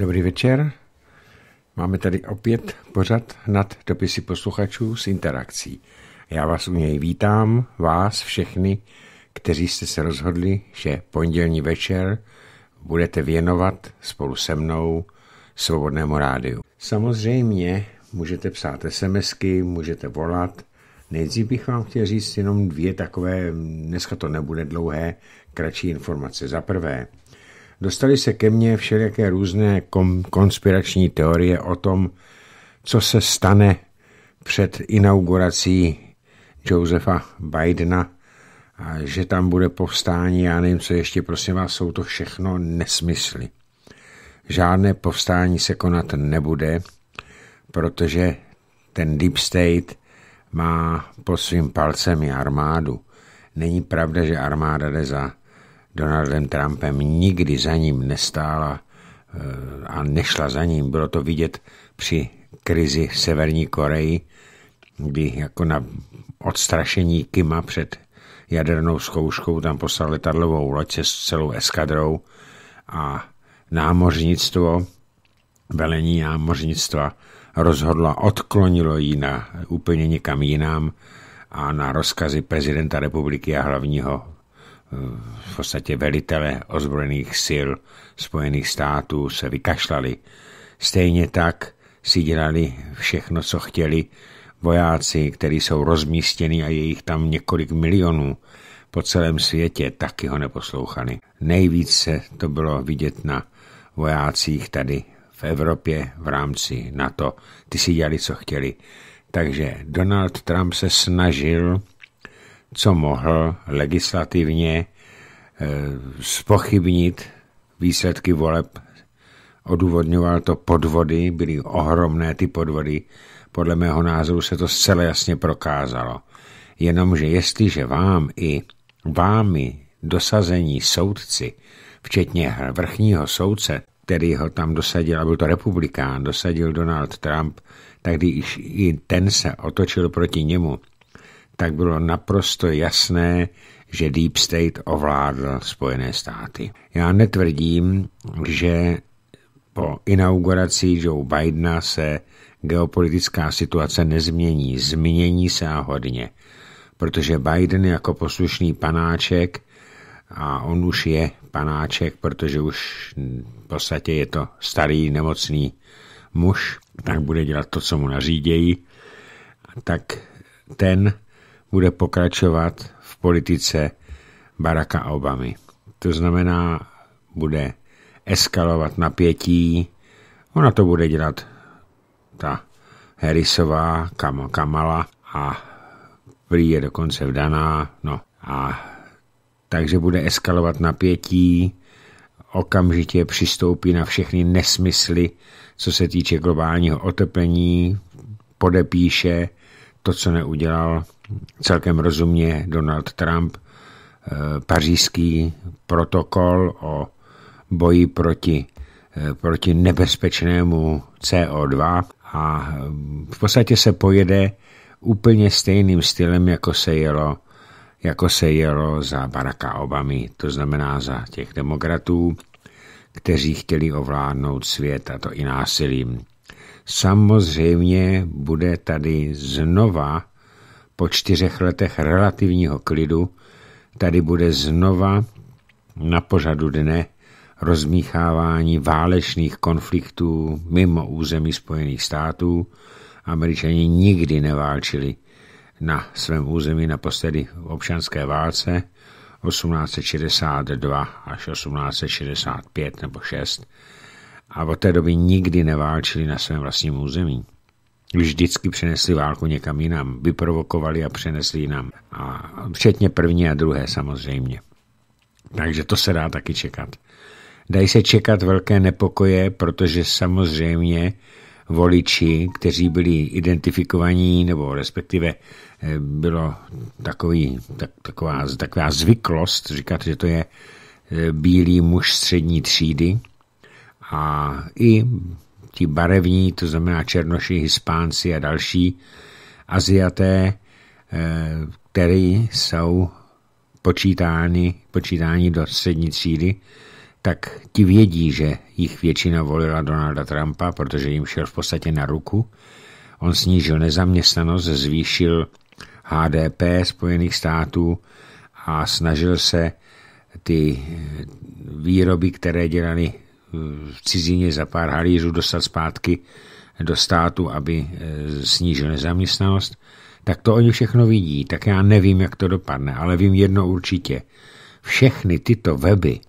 Dobrý večer. Máme tady opět pořad nad dopisy posluchačů s interakcí. Já vás u něj vítám, vás všechny, kteří jste se rozhodli, že pondělní večer budete věnovat spolu se mnou svobodnému rádiu. Samozřejmě můžete psát SMSky, můžete volat. Nejdřív bych vám chtěl říct jenom dvě takové, dneska to nebude dlouhé, kratší informace. Za prvé, Dostali se ke mně všelijaké různé konspirační teorie o tom, co se stane před inaugurací Josefa Bidena a že tam bude povstání, já nevím, co ještě, prosím vás, jsou to všechno nesmysly. Žádné povstání se konat nebude, protože ten Deep State má pod svým palcem i armádu. Není pravda, že armáda jde za Donaldem Trumpem, nikdy za ním nestála eh, a nešla za ním. Bylo to vidět při krizi v Severní Koreji, kdy jako na odstrašení Kima před jadernou zkouškou tam poslal letadlovou loď se s celou eskadrou a námořnictvo, velení námořnictva rozhodlo, odklonilo ji na úplně někam jinam a na rozkazy prezidenta republiky a hlavního v podstatě velitele ozbrojených sil Spojených států se vykašlali. Stejně tak si dělali všechno, co chtěli vojáci, kteří jsou rozmístěni a je jich tam několik milionů po celém světě, taky ho neposlouchali. Nejvíce to bylo vidět na vojácích tady v Evropě v rámci NATO. Ty si dělali, co chtěli. Takže Donald Trump se snažil co mohl legislativně eh, spochybnit výsledky voleb. Odůvodňoval to podvody, byly ohromné ty podvody. Podle mého názoru se to zcela jasně prokázalo. Jenomže jestliže vám i vámi dosazení soudci, včetně vrchního soudce, který ho tam dosadil, a byl to republikán, dosadil Donald Trump, tak když i ten se otočil proti němu, tak bylo naprosto jasné, že Deep State ovládl Spojené státy. Já netvrdím, že po inauguraci Joe Bidena se geopolitická situace nezmění. Změní se a hodně, protože Biden jako poslušný panáček, a on už je panáček, protože už v podstatě je to starý nemocný muž, tak bude dělat to, co mu nařídějí, tak ten bude pokračovat v politice Baracka Obamy. To znamená, bude eskalovat napětí, ona to bude dělat ta Harrisová, Kam Kamala a prý je dokonce vdaná, no a takže bude eskalovat napětí, okamžitě přistoupí na všechny nesmysly, co se týče globálního oteplení, podepíše to, co neudělal celkem rozumně Donald Trump eh, pařížský protokol o boji proti, eh, proti nebezpečnému CO2 a eh, v podstatě se pojede úplně stejným stylem, jako se jelo, jako se jelo za Baracka Obamy, to znamená za těch demokratů, kteří chtěli ovládnout svět, a to i násilím. Samozřejmě bude tady znova po čtyřech letech relativního klidu tady bude znova na pořadu dne rozmíchávání válečných konfliktů mimo území Spojených států. Američani nikdy neválčili na svém území naposledy v občanské válce 1862 až 1865 nebo 6 a od té doby nikdy neválčili na svém vlastním území vždycky přenesli válku někam jinam, vyprovokovali a přenesli jinam. A včetně první a druhé samozřejmě. Takže to se dá taky čekat. Dají se čekat velké nepokoje, protože samozřejmě voliči, kteří byli identifikovaní, nebo respektive eh, bylo takový, tak, taková, taková zvyklost říkat, že to je eh, bílý muž střední třídy a i ti barevní, to znamená černoši, hispánci a další Aziaté, eh, který jsou počítáni, počítáni do střední třídy, tak ti vědí, že jich většina volila Donalda Trumpa, protože jim šel v podstatě na ruku. On snížil nezaměstnanost, zvýšil HDP Spojených států a snažil se ty výroby, které dělali v cizině za pár halířů dostat zpátky do státu, aby eh, snížil nezaměstnanost, tak to oni všechno vidí. Tak já nevím, jak to dopadne, ale vím jedno určitě. Všechny tyto weby,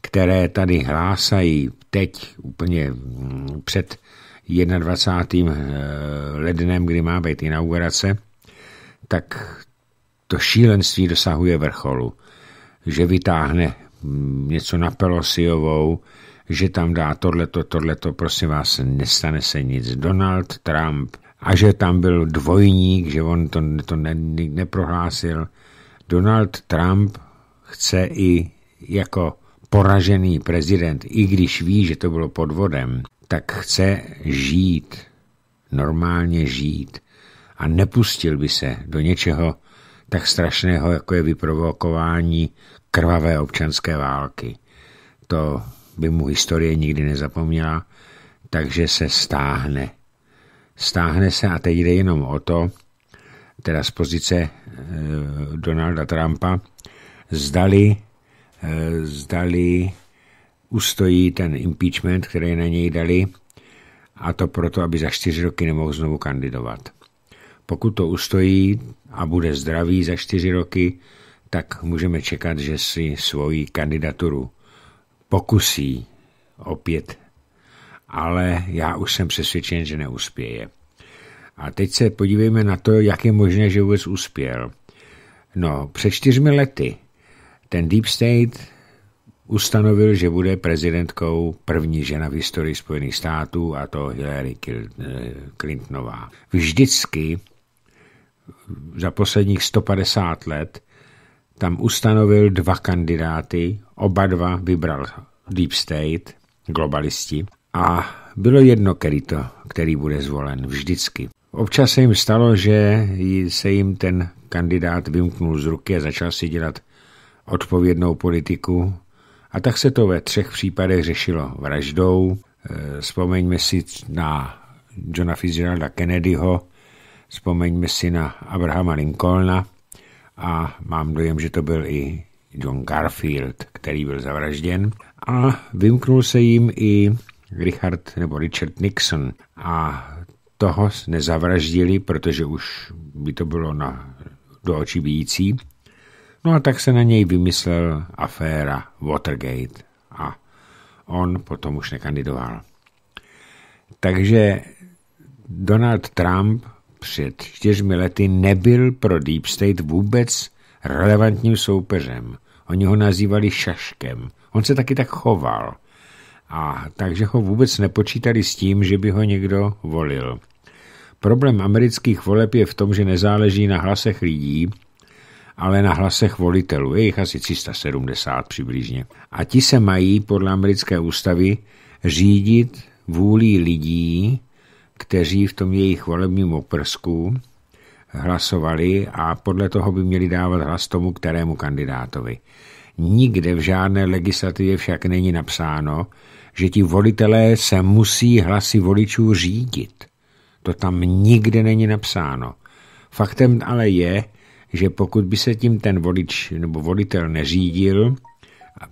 které tady hlásají teď úplně mm, před 21. Eh, lednem, kdy má být inaugurace, tak to šílenství dosahuje vrcholu, že vytáhne mm, něco na Pelosiovou, že tam dá tohleto, tohleto, prosím vás, nestane se nic. Donald Trump a že tam byl dvojník, že on to, to ne, neprohlásil. Donald Trump chce i jako poražený prezident, i když ví, že to bylo podvodem, tak chce žít, normálně žít a nepustil by se do něčeho tak strašného, jako je vyprovokování krvavé občanské války. To by mu historie nikdy nezapomněla, takže se stáhne. Stáhne se a teď jde jenom o to, teda z pozice eh, Donalda Trumpa, zdali, eh, zdali ustojí ten impeachment, který na něj dali, a to proto, aby za čtyři roky nemohl znovu kandidovat. Pokud to ustojí a bude zdravý za čtyři roky, tak můžeme čekat, že si svoji kandidaturu pokusí opět, ale já už jsem přesvědčen, že neuspěje. A teď se podívejme na to, jak je možné, že vůbec uspěl. No, před čtyřmi lety ten Deep State ustanovil, že bude prezidentkou první žena v historii Spojených států a to Hillary eh, Clintonová. Vždycky za posledních 150 let tam ustanovil dva kandidáty, oba dva vybral Deep State, globalisti, a bylo jedno, který, to, který bude zvolen vždycky. Občas se jim stalo, že se jim ten kandidát vymknul z ruky a začal si dělat odpovědnou politiku. A tak se to ve třech případech řešilo vraždou. E, vzpomeňme si na Johna Fitzgeralda Kennedyho, vzpomeňme si na Abrahama Lincolna a mám dojem, že to byl i John Garfield, který byl zavražděn a vymknul se jim i Richard nebo Richard Nixon a toho nezavraždili, protože už by to bylo na, do očí bíjící. No a tak se na něj vymyslel aféra Watergate a on potom už nekandidoval. Takže Donald Trump před čtyřmi lety nebyl pro Deep State vůbec relevantním soupeřem. Oni ho nazývali šaškem. On se taky tak choval. A takže ho vůbec nepočítali s tím, že by ho někdo volil. Problém amerických voleb je v tom, že nezáleží na hlasech lidí, ale na hlasech volitelů. Je jich asi 370 přibližně. A ti se mají podle americké ústavy řídit vůlí lidí, kteří v tom jejich volebním oprsku hlasovali a podle toho by měli dávat hlas tomu, kterému kandidátovi. Nikde v žádné legislativě však není napsáno, že ti volitelé se musí hlasy voličů řídit. To tam nikde není napsáno. Faktem ale je, že pokud by se tím ten volič nebo volitel neřídil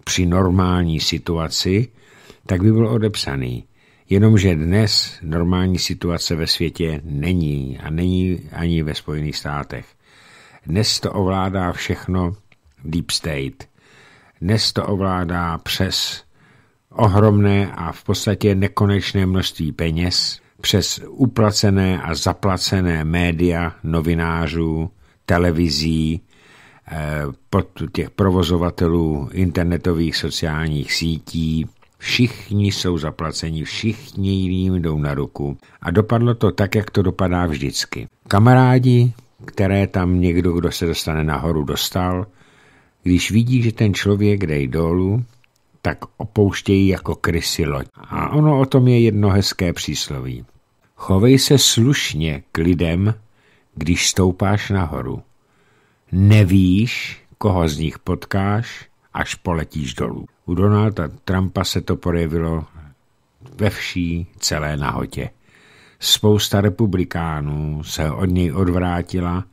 při normální situaci, tak by byl odepsaný. Jenomže dnes normální situace ve světě není a není ani ve Spojených státech. Dnes to ovládá všechno Deep State. Dnes to ovládá přes ohromné a v podstatě nekonečné množství peněz, přes uplacené a zaplacené média novinářů, televizí, eh, pod těch provozovatelů internetových sociálních sítí, Všichni jsou zaplaceni, všichni jim jdou na ruku. A dopadlo to tak, jak to dopadá vždycky. Kamarádi, které tam někdo, kdo se dostane nahoru, dostal, když vidí, že ten člověk jde dolů, tak opouštějí jako krysy loď. A ono o tom je jedno hezké přísloví. Chovej se slušně k lidem, když stoupáš nahoru. Nevíš, koho z nich potkáš, až poletíš dolů. U Donalda Trumpa se to projevilo ve vší celé nahotě. Spousta republikánů se od něj odvrátila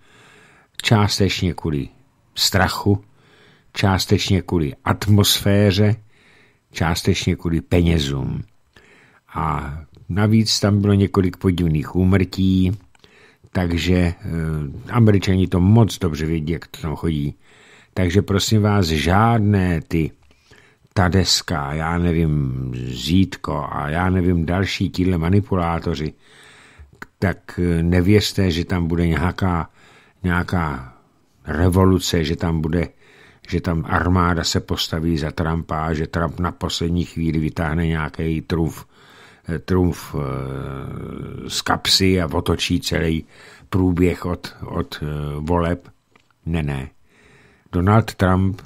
částečně kvůli strachu, částečně kvůli atmosféře, částečně kvůli penězům. A navíc tam bylo několik podivných úmrtí, takže eh, američani to moc dobře vědí, jak to tam chodí. Takže prosím vás, žádné ty ta deska, já nevím, zítko a já nevím, další tíhle manipulátoři, tak eh, nevěřte, že tam bude nějaká, nějaká revoluce, že tam bude že tam armáda se postaví za Trumpa a že Trump na poslední chvíli vytáhne nějaký trumf, eh, trumf eh, z kapsy a otočí celý průběh od, od voleb. Ne, ne. Donald Trump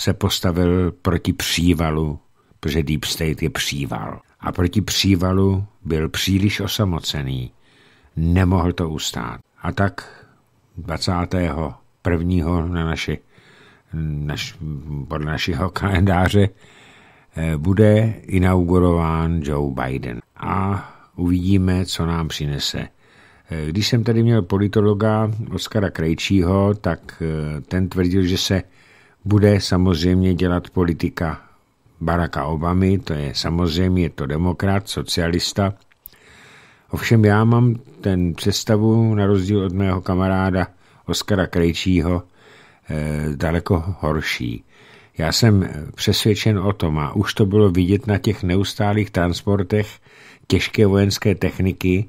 se postavil proti přívalu, protože Deep State je příval. A proti přívalu byl příliš osamocený, nemohl to ustát. A tak 21. na naši, naš, podle našeho kalendáře eh, bude inaugurován Joe Biden. A uvidíme, co nám přinese. Eh, když jsem tady měl politologa Oskara Krejčího, tak eh, ten tvrdil, že se bude samozřejmě dělat politika Baracka Obamy, to je samozřejmě je to demokrat, socialista. Ovšem já mám ten představu, na rozdíl od mého kamaráda Oskara Krejčího, eh, daleko horší. Já jsem přesvědčen o tom, a už to bylo vidět na těch neustálých transportech těžké vojenské techniky,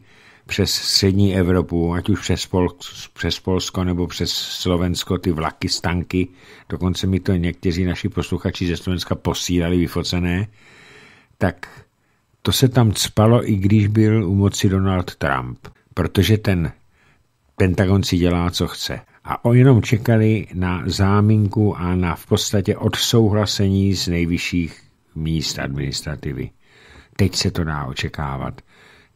přes střední Evropu, ať už přes, Pol, přes Polsko nebo přes Slovensko, ty vlaky, stanky. Dokonce mi to někteří naši posluchači ze Slovenska posílali vyfocené. Tak to se tam cpalo, i když byl u moci Donald Trump, protože ten Pentagon si dělá, co chce. A o jenom čekali na záminku a na v podstatě odsouhlasení z nejvyšších míst administrativy. Teď se to dá očekávat.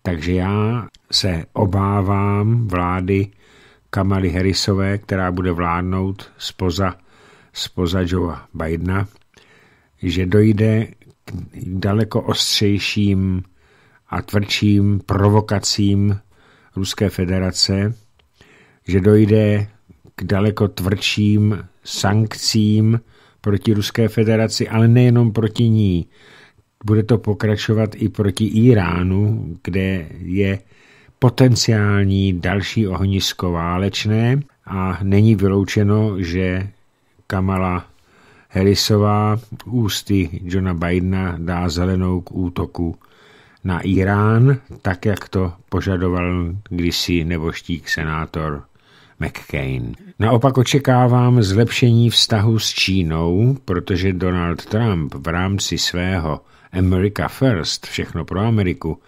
Takže já se obávám vlády Kamaly Harrisové, která bude vládnout spoza, spoza Joea Bidena, že dojde k daleko ostřejším a tvrdším provokacím Ruské federace, že dojde k daleko tvrdším sankcím proti Ruské federaci, ale nejenom proti ní, bude to pokračovat i proti Iránu, kde je potenciální další ohnisko válečné a není vyloučeno, že Kamala Harrisová ústy Johna Bidena dá zelenou k útoku na Irán, tak jak to požadoval kdysi neboštík senátor McCain. Naopak očekávám zlepšení vztahu s Čínou, protože Donald Trump v rámci svého America First, všechno pro Ameriku,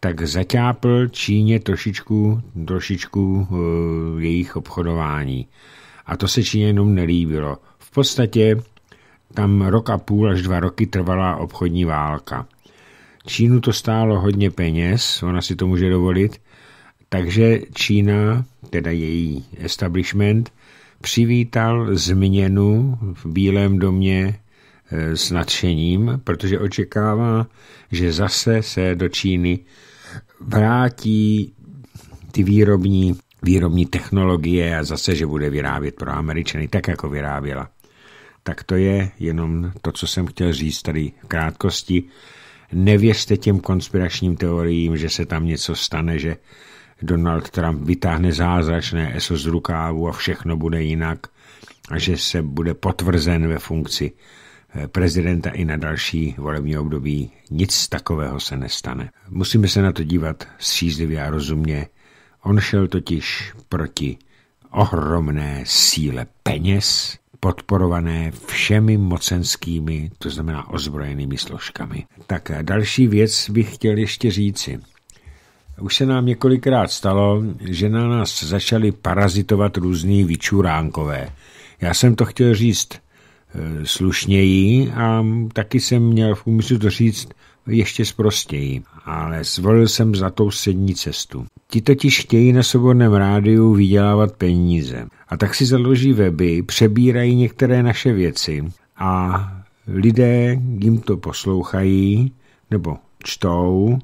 tak zaťápl Číně trošičku, trošičku uh, jejich obchodování. A to se Číně jenom nelíbilo. V podstatě tam rok a půl až dva roky trvala obchodní válka. Čínu to stálo hodně peněz, ona si to může dovolit, takže Čína, teda její establishment, přivítal změnu v Bílém domě Eh, s nadšením, protože očekává, že zase se do Číny vrátí ty výrobní, výrobní technologie a zase, že bude vyrábět pro Američany tak, jako vyráběla. Tak to je jenom to, co jsem chtěl říct tady v krátkosti. Nevěřte těm konspiračním teoriím, že se tam něco stane, že Donald Trump vytáhne zázračné ESO z rukávu a všechno bude jinak a že se bude potvrzen ve funkci. Eh, prezidenta i na další volební období. Nic takového se nestane. Musíme se na to dívat střízlivě a rozumně. On šel totiž proti ohromné síle peněz, podporované všemi mocenskými, to znamená ozbrojenými složkami. Tak další věc bych chtěl ještě říci. Už se nám několikrát stalo, že na nás začaly parazitovat různý vyčuránkové. Já jsem to chtěl říct Eh, slušněji a taky jsem měl v úmyslu to říct ještě zprostěji, ale zvolil jsem za tou střední cestu. Ti totiž chtějí na svobodném rádiu vydělávat peníze a tak si založí weby, přebírají některé naše věci a lidé jim to poslouchají nebo čtou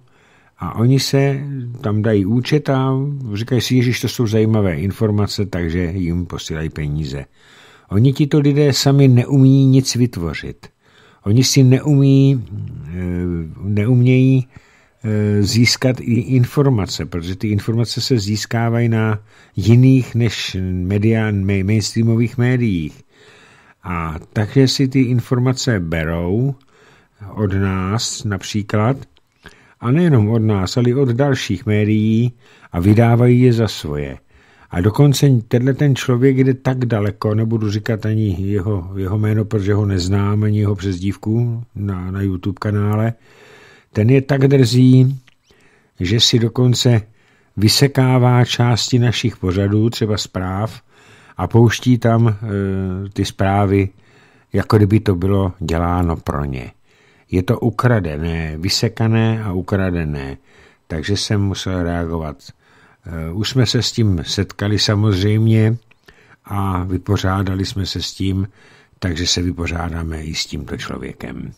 a oni se tam dají účet a říkají si, že to jsou zajímavé informace, takže jim posílají peníze. Oni tito lidé sami neumí nic vytvořit. Oni si neumí, eh, neumějí eh, získat i informace, protože ty informace se získávají na jiných než media, mainstreamových médiích. A takže si ty informace berou od nás například, a nejenom od nás, ale i od dalších médií a vydávají je za svoje. A dokonce tenhle ten člověk jde tak daleko, nebudu říkat ani jeho, jeho jméno, protože ho neznám, ani jeho přezdívku na, na YouTube kanále. Ten je tak drzý, že si dokonce vysekává části našich pořadů, třeba zpráv, a pouští tam e, ty zprávy, jako kdyby to bylo děláno pro ně. Je to ukradené, vysekané a ukradené, takže jsem musel reagovat Eh, už jsme se s tím setkali samozřejmě a vypořádali jsme se s tím, takže se vypořádáme i s tímto člověkem.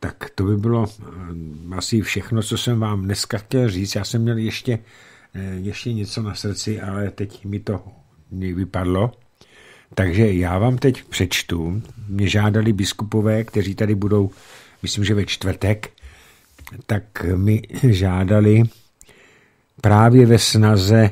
Tak to by bylo eh, asi všechno, co jsem vám dneska chtěl říct. Já jsem měl ještě, eh, ještě něco na srdci, ale teď mi to vypadlo. Takže já vám teď přečtu. Mě žádali biskupové, kteří tady budou, myslím, že ve čtvrtek, tak mi žádali, právě ve snaze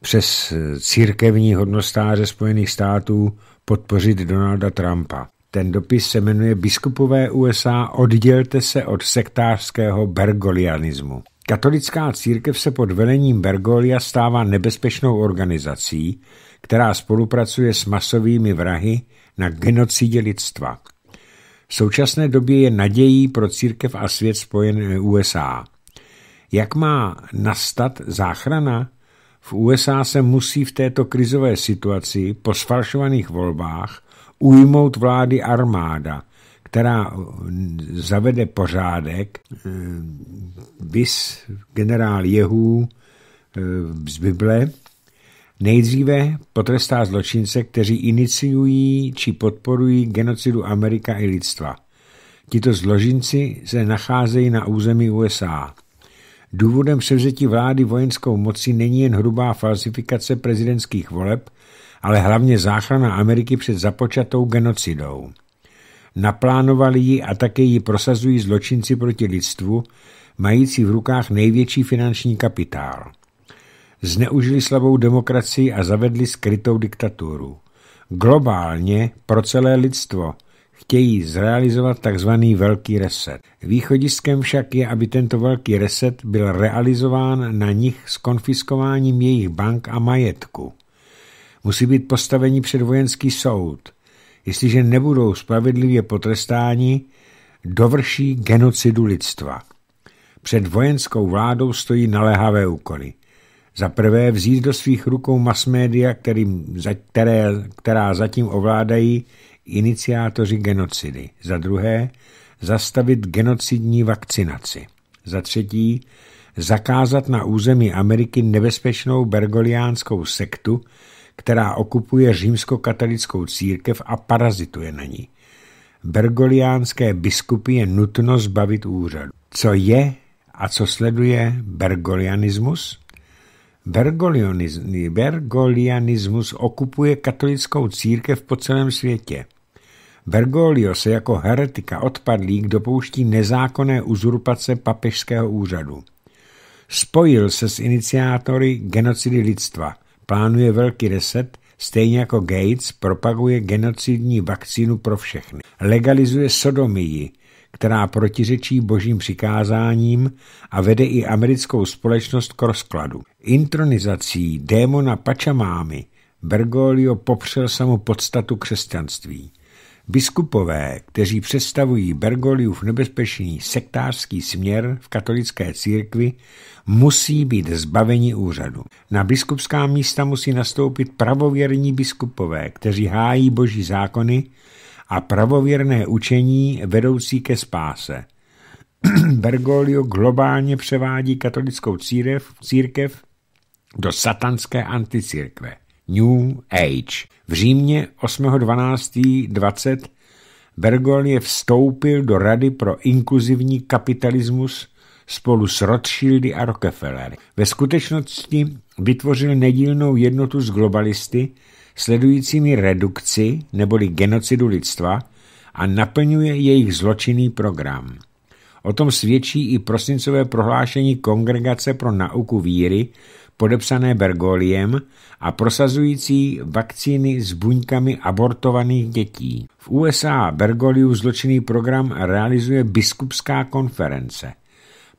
přes církevní hodnostáře Spojených států podpořit Donalda Trumpa. Ten dopis se jmenuje Biskupové USA oddělte se od sektářského bergolianismu. Katolická církev se pod velením Bergolia stává nebezpečnou organizací, která spolupracuje s masovými vrahy na genocidě lidstva. V současné době je nadějí pro církev a svět spojen USA. Jak má nastat záchrana? V USA se musí v této krizové situaci po sfalšovaných volbách ujmout vlády armáda, která eh, zavede pořádek, eh, vis generál Jehů eh, z Bible, Nejdříve potrestá zločince, kteří iniciují či podporují genocidu Amerika i lidstva. Tito zložinci se nacházejí na území USA. Důvodem převzetí vlády vojenskou mocí není jen hrubá falsifikace prezidentských voleb, ale hlavně záchrana Ameriky před započatou genocidou. Naplánovali ji a také ji prosazují zločinci proti lidstvu, mající v rukách největší finanční kapitál. Zneužili slabou demokracii a zavedli skrytou diktaturu. Globálně pro celé lidstvo – chtějí zrealizovat tzv. velký reset. Východiskem však je, aby tento velký reset byl realizován na nich s konfiskováním jejich bank a majetku. Musí být postavení před vojenský soud. Jestliže nebudou spravedlivě potrestáni, dovrší genocidu lidstva. Před vojenskou vládou stojí naléhavé úkoly. Za prvé vzít do svých rukou masmédia, které, která zatím ovládají iniciátoři genocidy, za druhé zastavit genocidní vakcinaci, za třetí zakázat na území Ameriky nebezpečnou bergoliánskou sektu, která okupuje římskokatolickou církev a parazituje na ní. Bergoliánské biskupy je nutno zbavit úřadu. Co je a co sleduje bergolianismus? Bergolianismus okupuje katolickou církev po celém světě. Bergoglio se jako heretika odpadlík dopouští nezákonné uzurpace papežského úřadu. Spojil se s iniciátory genocidy lidstva, plánuje velký reset, stejně jako Gates propaguje genocidní vakcínu pro všechny. Legalizuje sodomii, která protiřečí božím přikázáním a vede i americkou společnost k rozkladu. Intronizací démona Pačamámy Bergoglio popřel samou podstatu křesťanství. Biskupové, kteří představují Bergoliův nebezpečný sektářský směr v katolické církvi, musí být zbaveni úřadu. Na biskupská místa musí nastoupit pravověrní biskupové, kteří hájí boží zákony a pravověrné učení vedoucí ke spáse. Bergoglio globálně převádí katolickou církev, církev do satanské anticírkve New Age. V Římě 8.12.20 Bergoglio vstoupil do Rady pro inkluzivní kapitalismus spolu s Rothschildy a Rockefeller. Ve skutečnosti vytvořil nedílnou jednotu s globalisty, sledujícími redukci neboli genocidu lidstva a naplňuje jejich zločinný program. O tom svědčí i prosincové prohlášení Kongregace pro nauku víry, podepsané Bergoliem a prosazující vakcíny s buňkami abortovaných dětí. V USA Bergoliu zločinný program realizuje biskupská konference –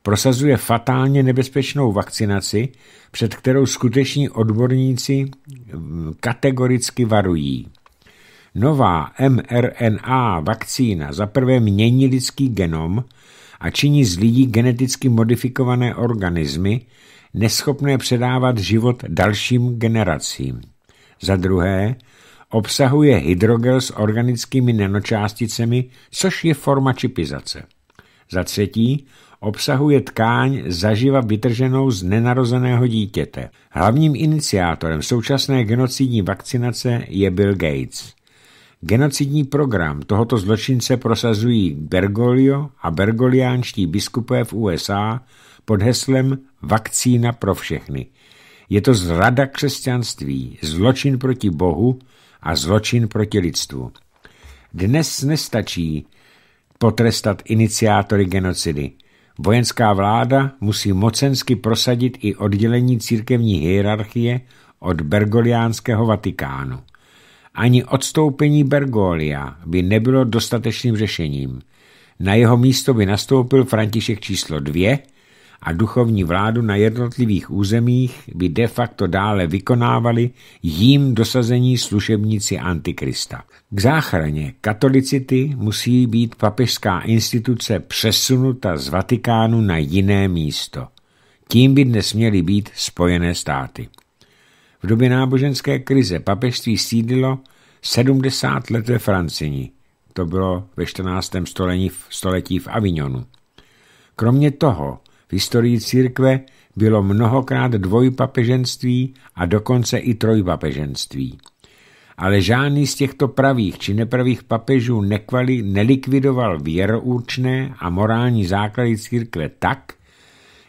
prosazuje fatálně nebezpečnou vakcinaci, před kterou skuteční odborníci mm, kategoricky varují. Nová mRNA vakcína zaprvé mění lidský genom a činí z lidí geneticky modifikované organismy, neschopné předávat život dalším generacím. Za druhé, obsahuje hydrogel s organickými nanočásticemi, což je forma čipizace. Za třetí, obsahuje tkáň zaživa vytrženou z nenarozeného dítěte. Hlavním iniciátorem současné genocidní vakcinace je Bill Gates. Genocidní program tohoto zločince prosazují Bergoglio a bergoliánští biskupé v USA pod heslem Vakcína pro všechny. Je to zrada křesťanství, zločin proti Bohu a zločin proti lidstvu. Dnes nestačí potrestat iniciátory genocidy – Vojenská vláda musí mocensky prosadit i oddělení církevní hierarchie od bergoliánského Vatikánu. Ani odstoupení Bergolia by nebylo dostatečným řešením. Na jeho místo by nastoupil František číslo 2 a duchovní vládu na jednotlivých územích by de facto dále vykonávali jím dosazení služebníci Antikrista. K záchraně katolicity musí být papežská instituce přesunuta z Vatikánu na jiné místo. Tím by dnes měly být Spojené státy. V době náboženské krize papežství sídlilo 70 let ve Francii. To bylo ve 14. století v, století v Avignonu. Kromě toho historii církve bylo mnohokrát dvojpapeženství a dokonce i trojpapeženství. Ale žádný z těchto pravých či nepravých papežů nekvali, nelikvidoval věroučné a morální základy církve tak,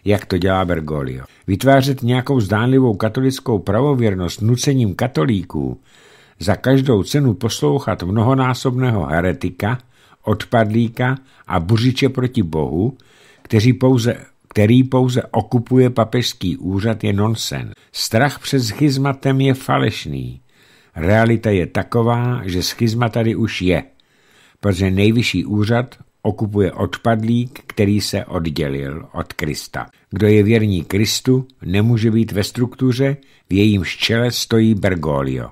jak to dělá Bergoglio. Vytvářet nějakou zdánlivou katolickou pravověrnost nucením katolíků, za každou cenu poslouchat mnohonásobného heretika, odpadlíka a buřiče proti Bohu, kteří pouze který pouze okupuje papežský úřad, je nonsen. Strach před schizmatem je falešný. Realita je taková, že schizma tady už je, protože nejvyšší úřad okupuje odpadlík, který se oddělil od Krista. Kdo je věrný Kristu, nemůže být ve struktuře, v jejím čele stojí Bergoglio.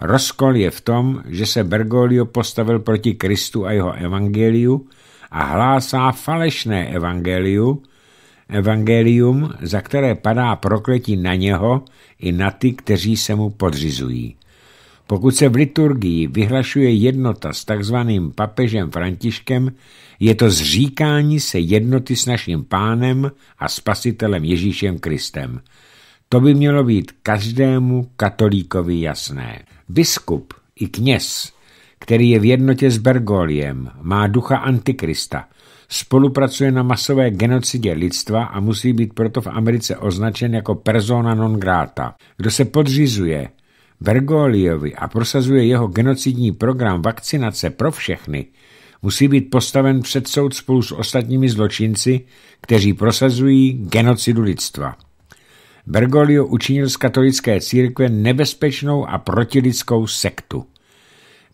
Rozkol je v tom, že se Bergoglio postavil proti Kristu a jeho evangeliu a hlásá falešné evangeliu, evangelium, za které padá prokletí na něho i na ty, kteří se mu podřizují. Pokud se v liturgii vyhlašuje jednota s takzvaným papežem Františkem, je to zříkání se jednoty s naším pánem a spasitelem Ježíšem Kristem. To by mělo být každému katolíkovi jasné. Biskup i kněz, který je v jednotě s Bergoliem, má ducha Antikrista – spolupracuje na masové genocidě lidstva a musí být proto v Americe označen jako persona non grata. Kdo se podřizuje Bergoliovi a prosazuje jeho genocidní program vakcinace pro všechny, musí být postaven před soud spolu s ostatními zločinci, kteří prosazují genocidu lidstva. Bergoglio učinil z katolické církve nebezpečnou a protilidskou sektu.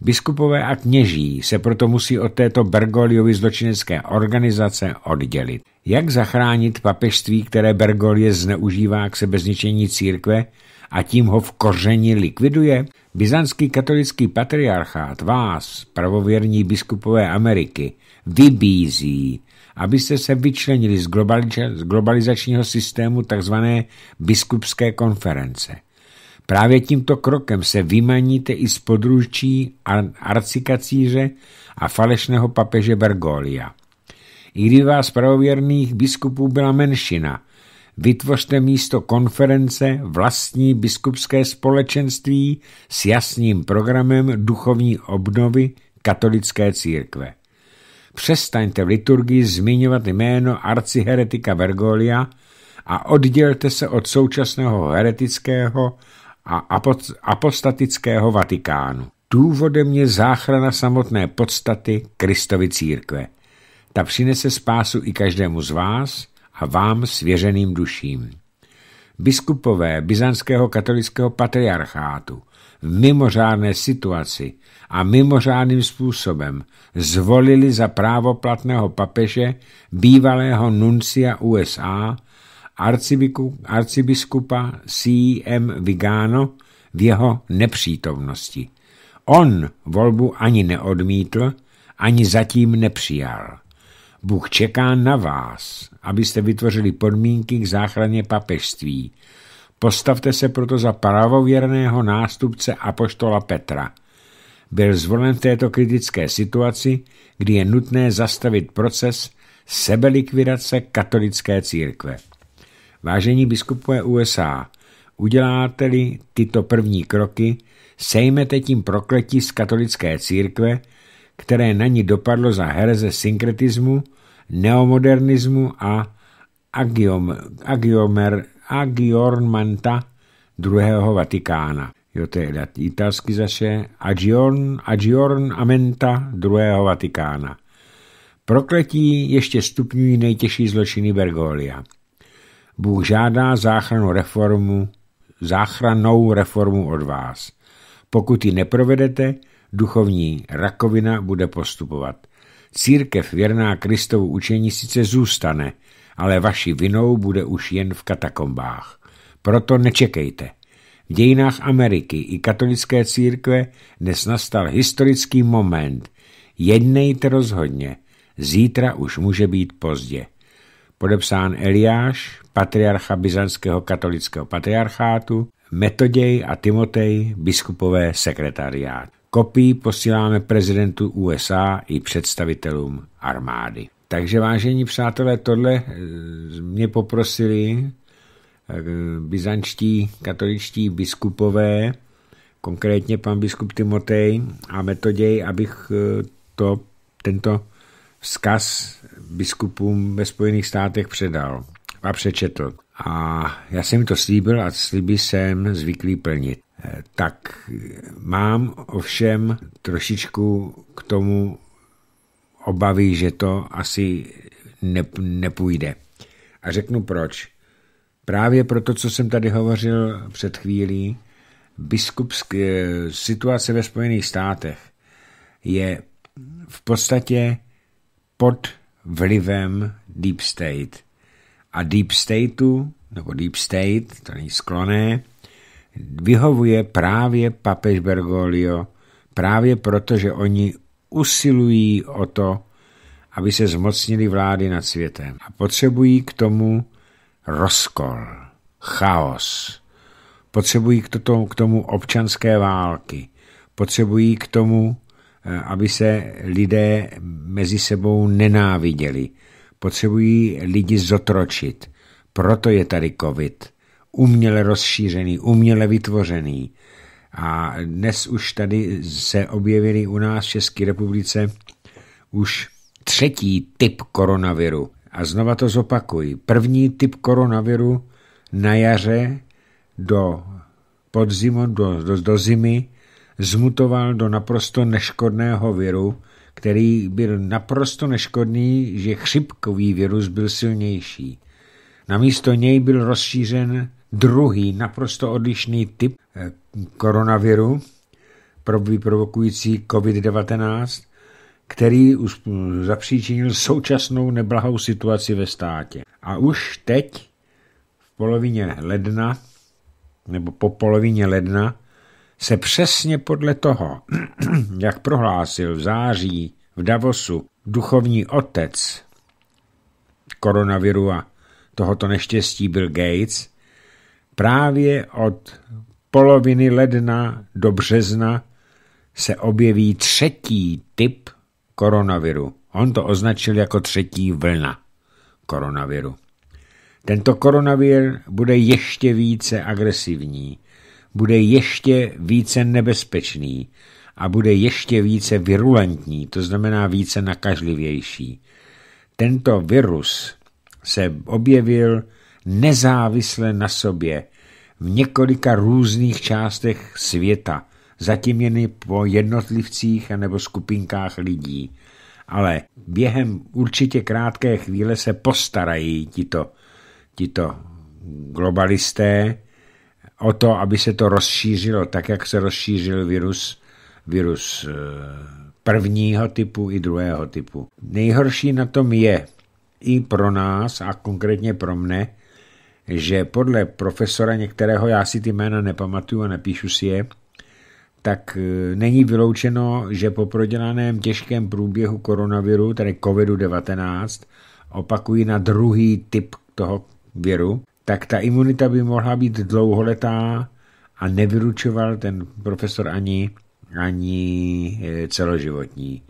Biskupové a kněží se proto musí od této Bergoliovy zločinecké organizace oddělit. Jak zachránit papežství, které Bergolie zneužívá k sebezničení církve a tím ho v koření likviduje? Byzantský katolický patriarchát vás, pravověrní biskupové Ameriky, vybízí, abyste se vyčlenili z, globalizačního systému tzv. biskupské konference – Právě tímto krokem se vymaníte i z područí arcikacíře a falešného papeže Bergolia. I kdy vás pravověrných biskupů byla menšina, vytvořte místo konference vlastní biskupské společenství s jasným programem duchovní obnovy katolické církve. Přestaňte v liturgii zmiňovat jméno arciheretika Bergolia a oddělte se od současného heretického a apostatického Vatikánu. Důvodem je záchrana samotné podstaty Kristovy církve. Ta přinese spásu i každému z vás a vám svěřeným duším. Biskupové byzantského katolického patriarchátu v mimořádné situaci a mimořádným způsobem zvolili za právoplatného papeže bývalého nuncia USA arcibiskupa C.M. Vigano v jeho nepřítomnosti. On volbu ani neodmítl, ani zatím nepřijal. Bůh čeká na vás, abyste vytvořili podmínky k záchraně papežství. Postavte se proto za pravověrného nástupce apoštola Petra. Byl zvolen v této kritické situaci, kdy je nutné zastavit proces sebelikvidace katolické církve. Vážení biskupové USA, uděláte-li tyto první kroky, sejmete tím prokletí z katolické církve, které na ní dopadlo za hereze synkretismu, neomodernismu a agiom, agiomer, agiormanta druhého Vatikána. Jo, to je italsky zaše agiorn, agiorn amenta druhého Vatikána. Prokletí ještě stupňují nejtěžší zločiny Bergolia. Bůh žádá záchranu reformu, záchranou reformu od vás. Pokud ji neprovedete, duchovní rakovina bude postupovat. Církev věrná Kristovu učení sice zůstane, ale vaši vinou bude už jen v katakombách. Proto nečekejte. V dějinách Ameriky i katolické církve dnes nastal historický moment. Jednejte rozhodně, zítra už může být pozdě podepsán Eliáš, patriarcha byzantského katolického patriarchátu, Metoděj a Timotej, biskupové sekretariát. Kopii posíláme prezidentu USA i představitelům armády. Takže vážení přátelé, tohle eh, mě poprosili eh, byzantští katoličtí biskupové, konkrétně pan biskup Timotej a Metoděj, abych eh, to, tento vzkaz biskupům ve Spojených státech předal a přečetl. A já jsem to slíbil a sliby jsem zvyklý plnit. Eh, tak mám ovšem trošičku k tomu obavy, že to asi nepůjde. A řeknu proč. Právě proto, co jsem tady hovořil před chvílí, biskupské eh, situace ve Spojených státech je v podstatě pod vlivem Deep State. A Deep Stateu, nebo Deep State, to není skloné, vyhovuje právě papež Bergoglio, právě proto, že oni usilují o to, aby se zmocnili vlády nad světem. A potřebují k tomu rozkol, chaos. Potřebují k tomu, k tomu občanské války. Potřebují k tomu Eh, aby se lidé mezi sebou nenáviděli. Potřebují lidi zotročit. Proto je tady covid. Uměle rozšířený, uměle vytvořený. A dnes už tady se objevily u nás v České republice už třetí typ koronaviru. A znova to zopakuji. První typ koronaviru na jaře do podzimu, do, do, do zimy zmutoval do naprosto neškodného viru, který byl naprosto neškodný, že chřipkový virus byl silnější. Namísto něj byl rozšířen druhý, naprosto odlišný typ eh, koronaviru, provokující COVID-19, který zapříčinil současnou neblahou situaci ve státě. A už teď, v polovině ledna, nebo po polovině ledna, se přesně podle toho, jak prohlásil v září v Davosu duchovní otec koronaviru a tohoto neštěstí byl Gates, právě od poloviny ledna do března se objeví třetí typ koronaviru. On to označil jako třetí vlna koronaviru. Tento koronavir bude ještě více agresivní bude ještě více nebezpečný a bude ještě více virulentní, to znamená více nakažlivější. Tento virus se objevil nezávisle na sobě v několika různých částech světa, zatím jen po jednotlivcích nebo skupinkách lidí. Ale během určitě krátké chvíle se postarají tito, tito globalisté o to, aby se to rozšířilo, tak jak se rozšířil virus, virus eh, prvního typu i druhého typu. Nejhorší na tom je i pro nás a konkrétně pro mne, že podle profesora některého, já si ty jména nepamatuju a nepíšu si je, tak eh, není vyloučeno, že po prodělaném těžkém průběhu koronaviru, tedy COVID-19, opakují na druhý typ toho viru, tak ta imunita by mohla být dlouholetá a nevyručoval ten profesor ani, ani eh, celoživotní.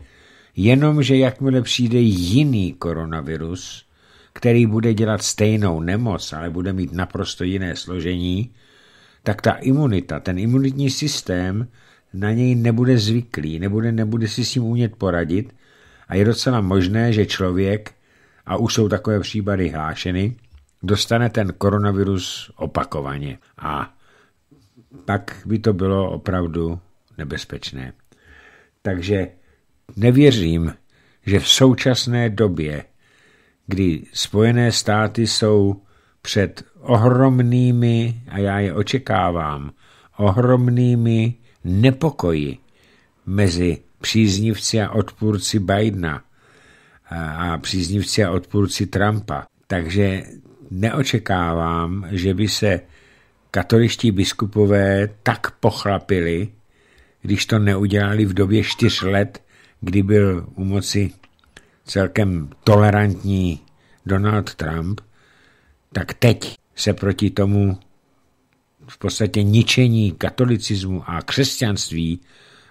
Jenomže jakmile přijde jiný koronavirus, který bude dělat stejnou nemoc, ale bude mít naprosto jiné složení, tak ta imunita, ten imunitní systém na něj nebude zvyklý, nebude, nebude si s tím umět poradit a je docela možné, že člověk, a už jsou takové případy hlášeny, dostane ten koronavirus opakovaně. A pak by to bylo opravdu nebezpečné. Takže nevěřím, že v současné době, kdy Spojené státy jsou před ohromnými, a já je očekávám, ohromnými nepokoji mezi příznivci a odpůrci Bidena a příznivci a odpůrci Trumpa. Takže neočekávám, že by se katoliští biskupové tak pochlapili, když to neudělali v době čtyř let, kdy byl u moci celkem tolerantní Donald Trump, tak teď se proti tomu v podstatě ničení katolicismu a křesťanství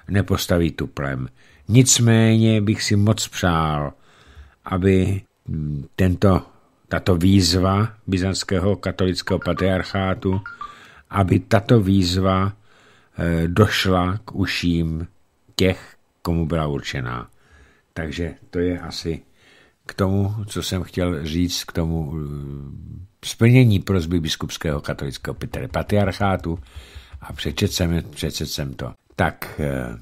nepostaví tuplem. Nicméně bych si moc přál, aby tento tato výzva byzantského katolického patriarchátu, aby tato výzva e, došla k uším těch, komu byla určená. Takže to je asi k tomu, co jsem chtěl říct, k tomu e, splnění prozby biskupského katolického patriarchátu a přečet jsem, přečet jsem to. Tak e,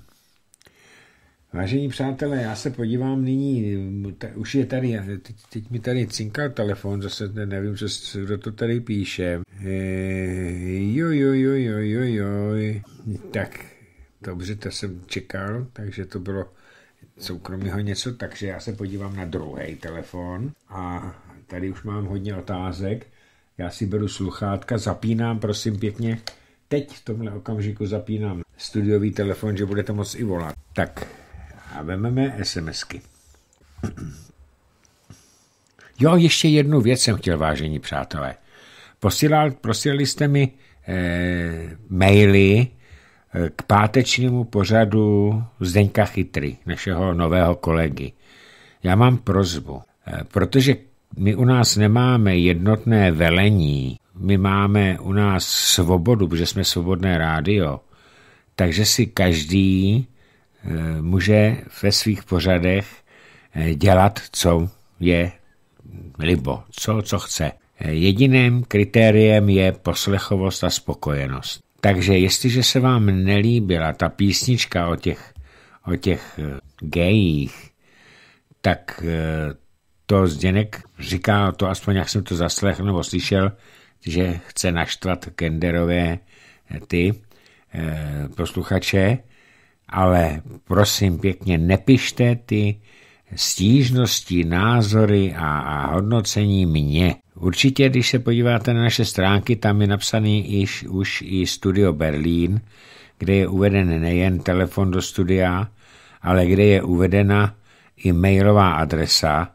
Vážení přátelé, já se podívám nyní, ta, už je tady, teď, teď mi tady cinkal telefon, zase ne, nevím, co, kdo to tady píše. E, eh, jo, jo, jo, jo, jo, jo. Tak, dobře, to jsem čekal, takže to bylo soukromého něco, takže já se podívám na druhý telefon a tady už mám hodně otázek. Já si beru sluchátka, zapínám, prosím pěkně, teď v tomhle okamžiku zapínám studiový telefon, že budete moc i volat. Tak, a vememe SMSky. Jo, ještě jednu věc jsem chtěl, vážení přátelé. Posílal, posílali jste mi e, maily eh, k pátečnímu pořadu Zdeňka Chytry, našeho nového kolegy. Já mám prozbu, e, protože my u nás nemáme jednotné velení, my máme u nás svobodu, protože jsme svobodné rádio, takže si každý Eh, může ve svých pořadech eh, dělat, co je libo, co, co chce. Eh, jediným kritériem je poslechovost a spokojenost. Takže jestliže se vám nelíbila ta písnička o těch, o těch gejích, tak to Zděnek říká, to aspoň jak jsem to zaslechl nebo slyšel, že chce naštvat genderové ty posluchače, ale prosím pěkně, nepište ty stížnosti, názory a, a hodnocení mě. Určitě, když se podíváte na naše stránky, tam je napsaný iž už i Studio Berlín, kde je uveden nejen telefon do studia, ale kde je uvedena i mailová adresa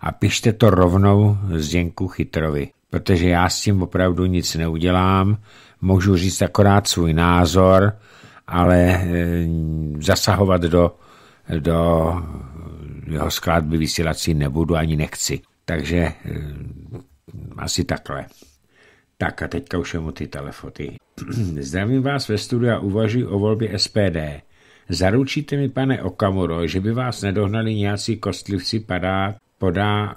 a pište to rovnou Zdenku Chytrovi, protože já s tím opravdu nic neudělám, můžu říct akorát svůj názor, ale eh, zasahovat do, do jeho skladby vysílací nebudu ani nechci. Takže eh, asi takhle. Tak a teďka už je mu ty telefony. Zdravím vás ve studiu a uvažuji o volbě SPD. Zaručíte mi, pane Okamuro, že by vás nedohnali nějací kostlivci padá, podá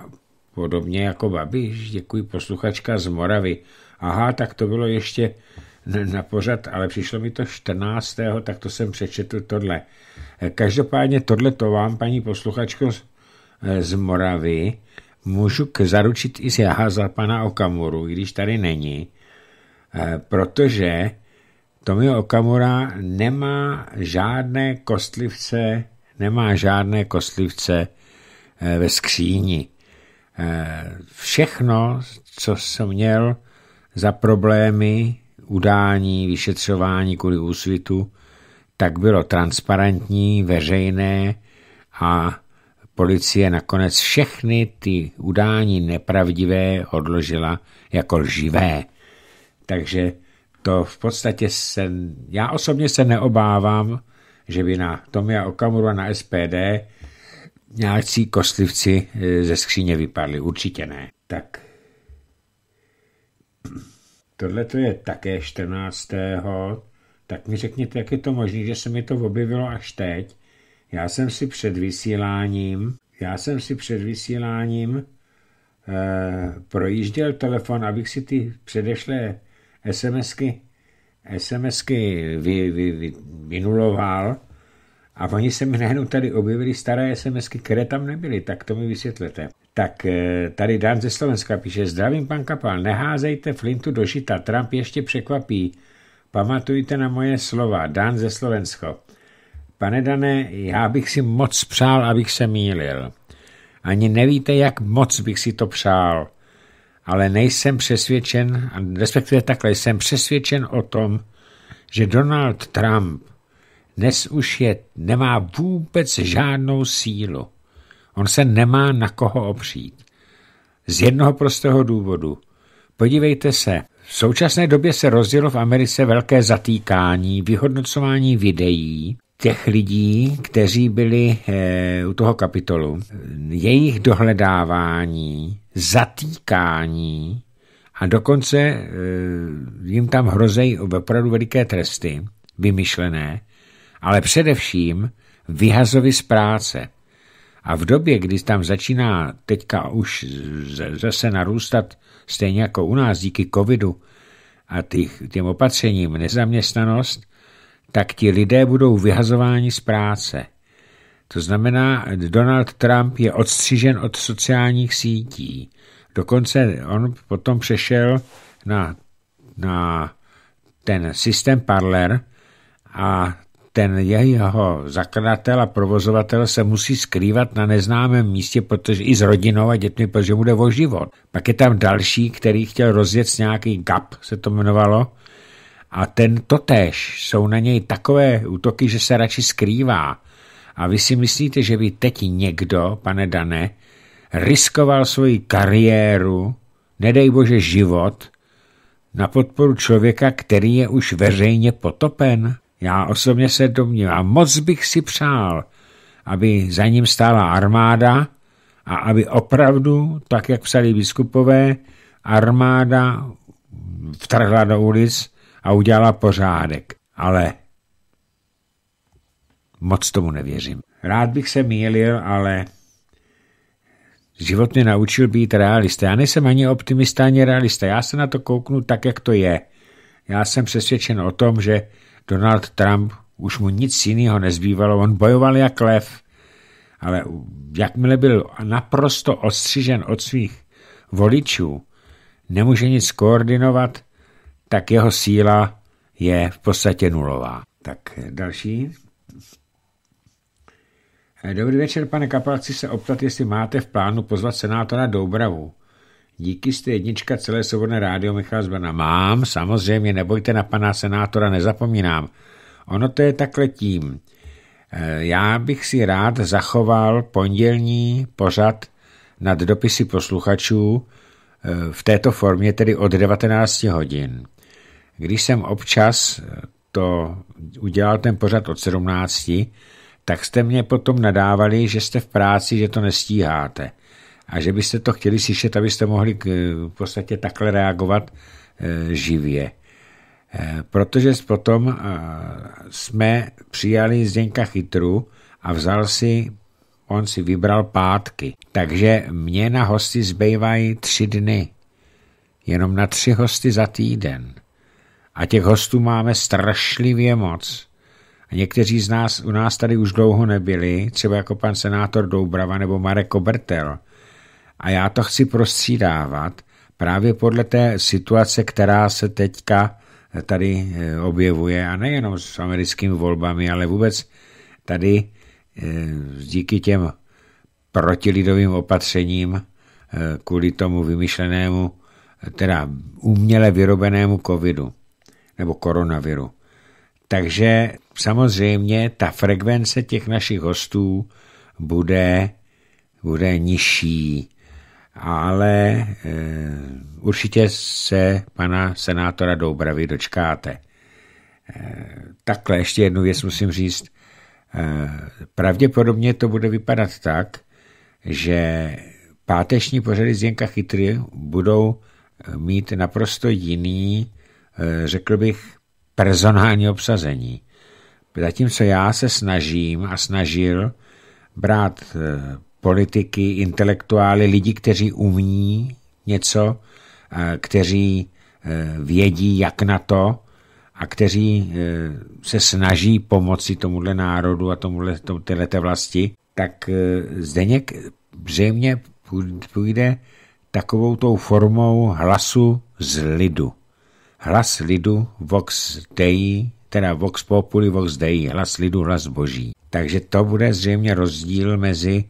podobně jako Babiš? Děkuji, posluchačka z Moravy. Aha, tak to bylo ještě na pořad, ale přišlo mi to 14. tak to jsem přečetl tohle. Každopádně tohle to vám, paní posluchačko z eh, Moravy, můžu k zaručit i z jaha za pana Okamuru, když tady není, eh, protože Tomio Okamura nemá žádné kostlivce, nemá žádné kostlivce eh, ve skříni. Všechno, co jsem měl za problémy udání, vyšetřování kvůli úsvitu, tak bylo transparentní, veřejné a policie nakonec všechny ty udání nepravdivé odložila jako živé Takže to v podstatě se, já osobně se neobávám, že by na Tomia Okamuru a na SPD nějací kostlivci e, ze skříně vypadli. Určitě ne. Tak tohle to je také 14. Tak mi řekněte, jak je to možné, že se mi to objevilo až teď. Já jsem si před vysíláním, já jsem si před vysíláním eh, projížděl telefon, abych si ty předešlé SMSky, SMSky vy, vy, vy, vynuloval a oni se mi najednou tady objevili staré SMSky, které tam nebyly, tak to mi vysvětlete. Tak eh, tady Dan ze Slovenska píše, zdravím pan Kapal, neházejte flintu do žita, Trump ještě překvapí. Pamatujte na moje slova, Dan ze Slovensko. Pane Dané, já bych si moc přál, abych se mýlil. Ani nevíte, jak moc bych si to přál. Ale nejsem přesvědčen, respektive takhle, jsem přesvědčen o tom, že Donald Trump dnes už je, nemá vůbec žádnou sílu. On se nemá na koho opřít. Z jednoho prostého důvodu. Podívejte se, v současné době se rozdělo v Americe velké zatýkání, vyhodnocování videí těch lidí, kteří byli eh, u toho kapitolu, jejich dohledávání, zatýkání a dokonce eh, jim tam hrozejí opravdu veliké tresty, vymyšlené, ale především vyhazovy z práce. A v době, kdy tam začíná teďka už zase narůstat, stejně jako u nás díky covidu a těch, těm opatřením nezaměstnanost, tak ti lidé budou vyhazováni z práce. To znamená, Donald Trump je odstřižen od sociálních sítí. Dokonce on potom přešel na, na ten systém Parler a ten jeho zakladatel a provozovatel se musí skrývat na neznámém místě, protože i s rodinou a dětmi, protože bude o život. Pak je tam další, který chtěl rozjet nějaký GAP, se to jmenovalo, a ten totéž. Jsou na něj takové útoky, že se radši skrývá. A vy si myslíte, že by teď někdo, pane Dane, riskoval svoji kariéru, nedej bože život, na podporu člověka, který je už veřejně potopen? Já osobně se domnívám, moc bych si přál, aby za ním stála armáda a aby opravdu, tak jak psali biskupové, armáda vtrhla do ulic a udělala pořádek. Ale moc tomu nevěřím. Rád bych se mýlil, ale život mě naučil být realista. Já nejsem ani optimista, ani realista. Já se na to kouknu tak, jak to je. Já jsem přesvědčen o tom, že Donald Trump, už mu nic jiného nezbývalo, on bojoval jak lev, ale jakmile byl naprosto ostřižen od svých voličů, nemůže nic koordinovat, tak jeho síla je v podstatě nulová. Tak další. Dobrý večer, pane Kapalci, se optat, jestli máte v plánu pozvat senátora Doubravu. Díky jste jednička celé svobodné rádio Michal Zbrana. Mám, samozřejmě, nebojte na pana senátora, nezapomínám. Ono to je takhle tím. Eh, já bych si rád zachoval pondělní pořad nad dopisy posluchačů eh, v této formě, tedy od 19 hodin. Když jsem občas eh, to udělal ten pořad od 17, tak jste mě potom nadávali, že jste v práci, že to nestíháte a že byste to chtěli slyšet, abyste mohli k, v podstatě takhle reagovat e, živě. E, protože potom a, e, jsme přijali Zdenka Chytru a vzal si, on si vybral pátky. Takže mě na hosty zbývají tři dny. Jenom na tři hosty za týden. A těch hostů máme strašlivě moc. A někteří z nás u nás tady už dlouho nebyli, třeba jako pan senátor Doubrava nebo Marek Kobertel. A já to chci prostřídávat právě podle té situace, která se teďka eh, tady eh, objevuje a nejenom s americkými volbami, ale vůbec tady eh, díky těm protilidovým opatřením kvůli tomu vymyšlenému, teda uměle vyrobenému covidu nebo koronaviru. Takže samozřejmě ta frekvence těch našich hostů bude, bude nižší, ale eh, určitě se pana senátora Doubravy dočkáte. Eh, takhle ještě jednu věc musím říct. Eh, pravděpodobně to bude vypadat tak, že páteční pořady Jenka Chytry budou mít naprosto jiný, řekl bych, personální obsazení. Zatímco já se snažím a snažil brát politiky, intelektuály, lidi, kteří umí něco, eh, kteří eh, vědí, jak na to a kteří eh, se snaží pomoci tomuhle národu a tomuhle, této vlasti, tak Zdeněk zřejmě půjde takovou tou formou hlasu z lidu. Hlas lidu, vox dei, teda vox populi, vox dei, hlas lidu, hlas boží. Takže to bude zřejmě rozdíl mezi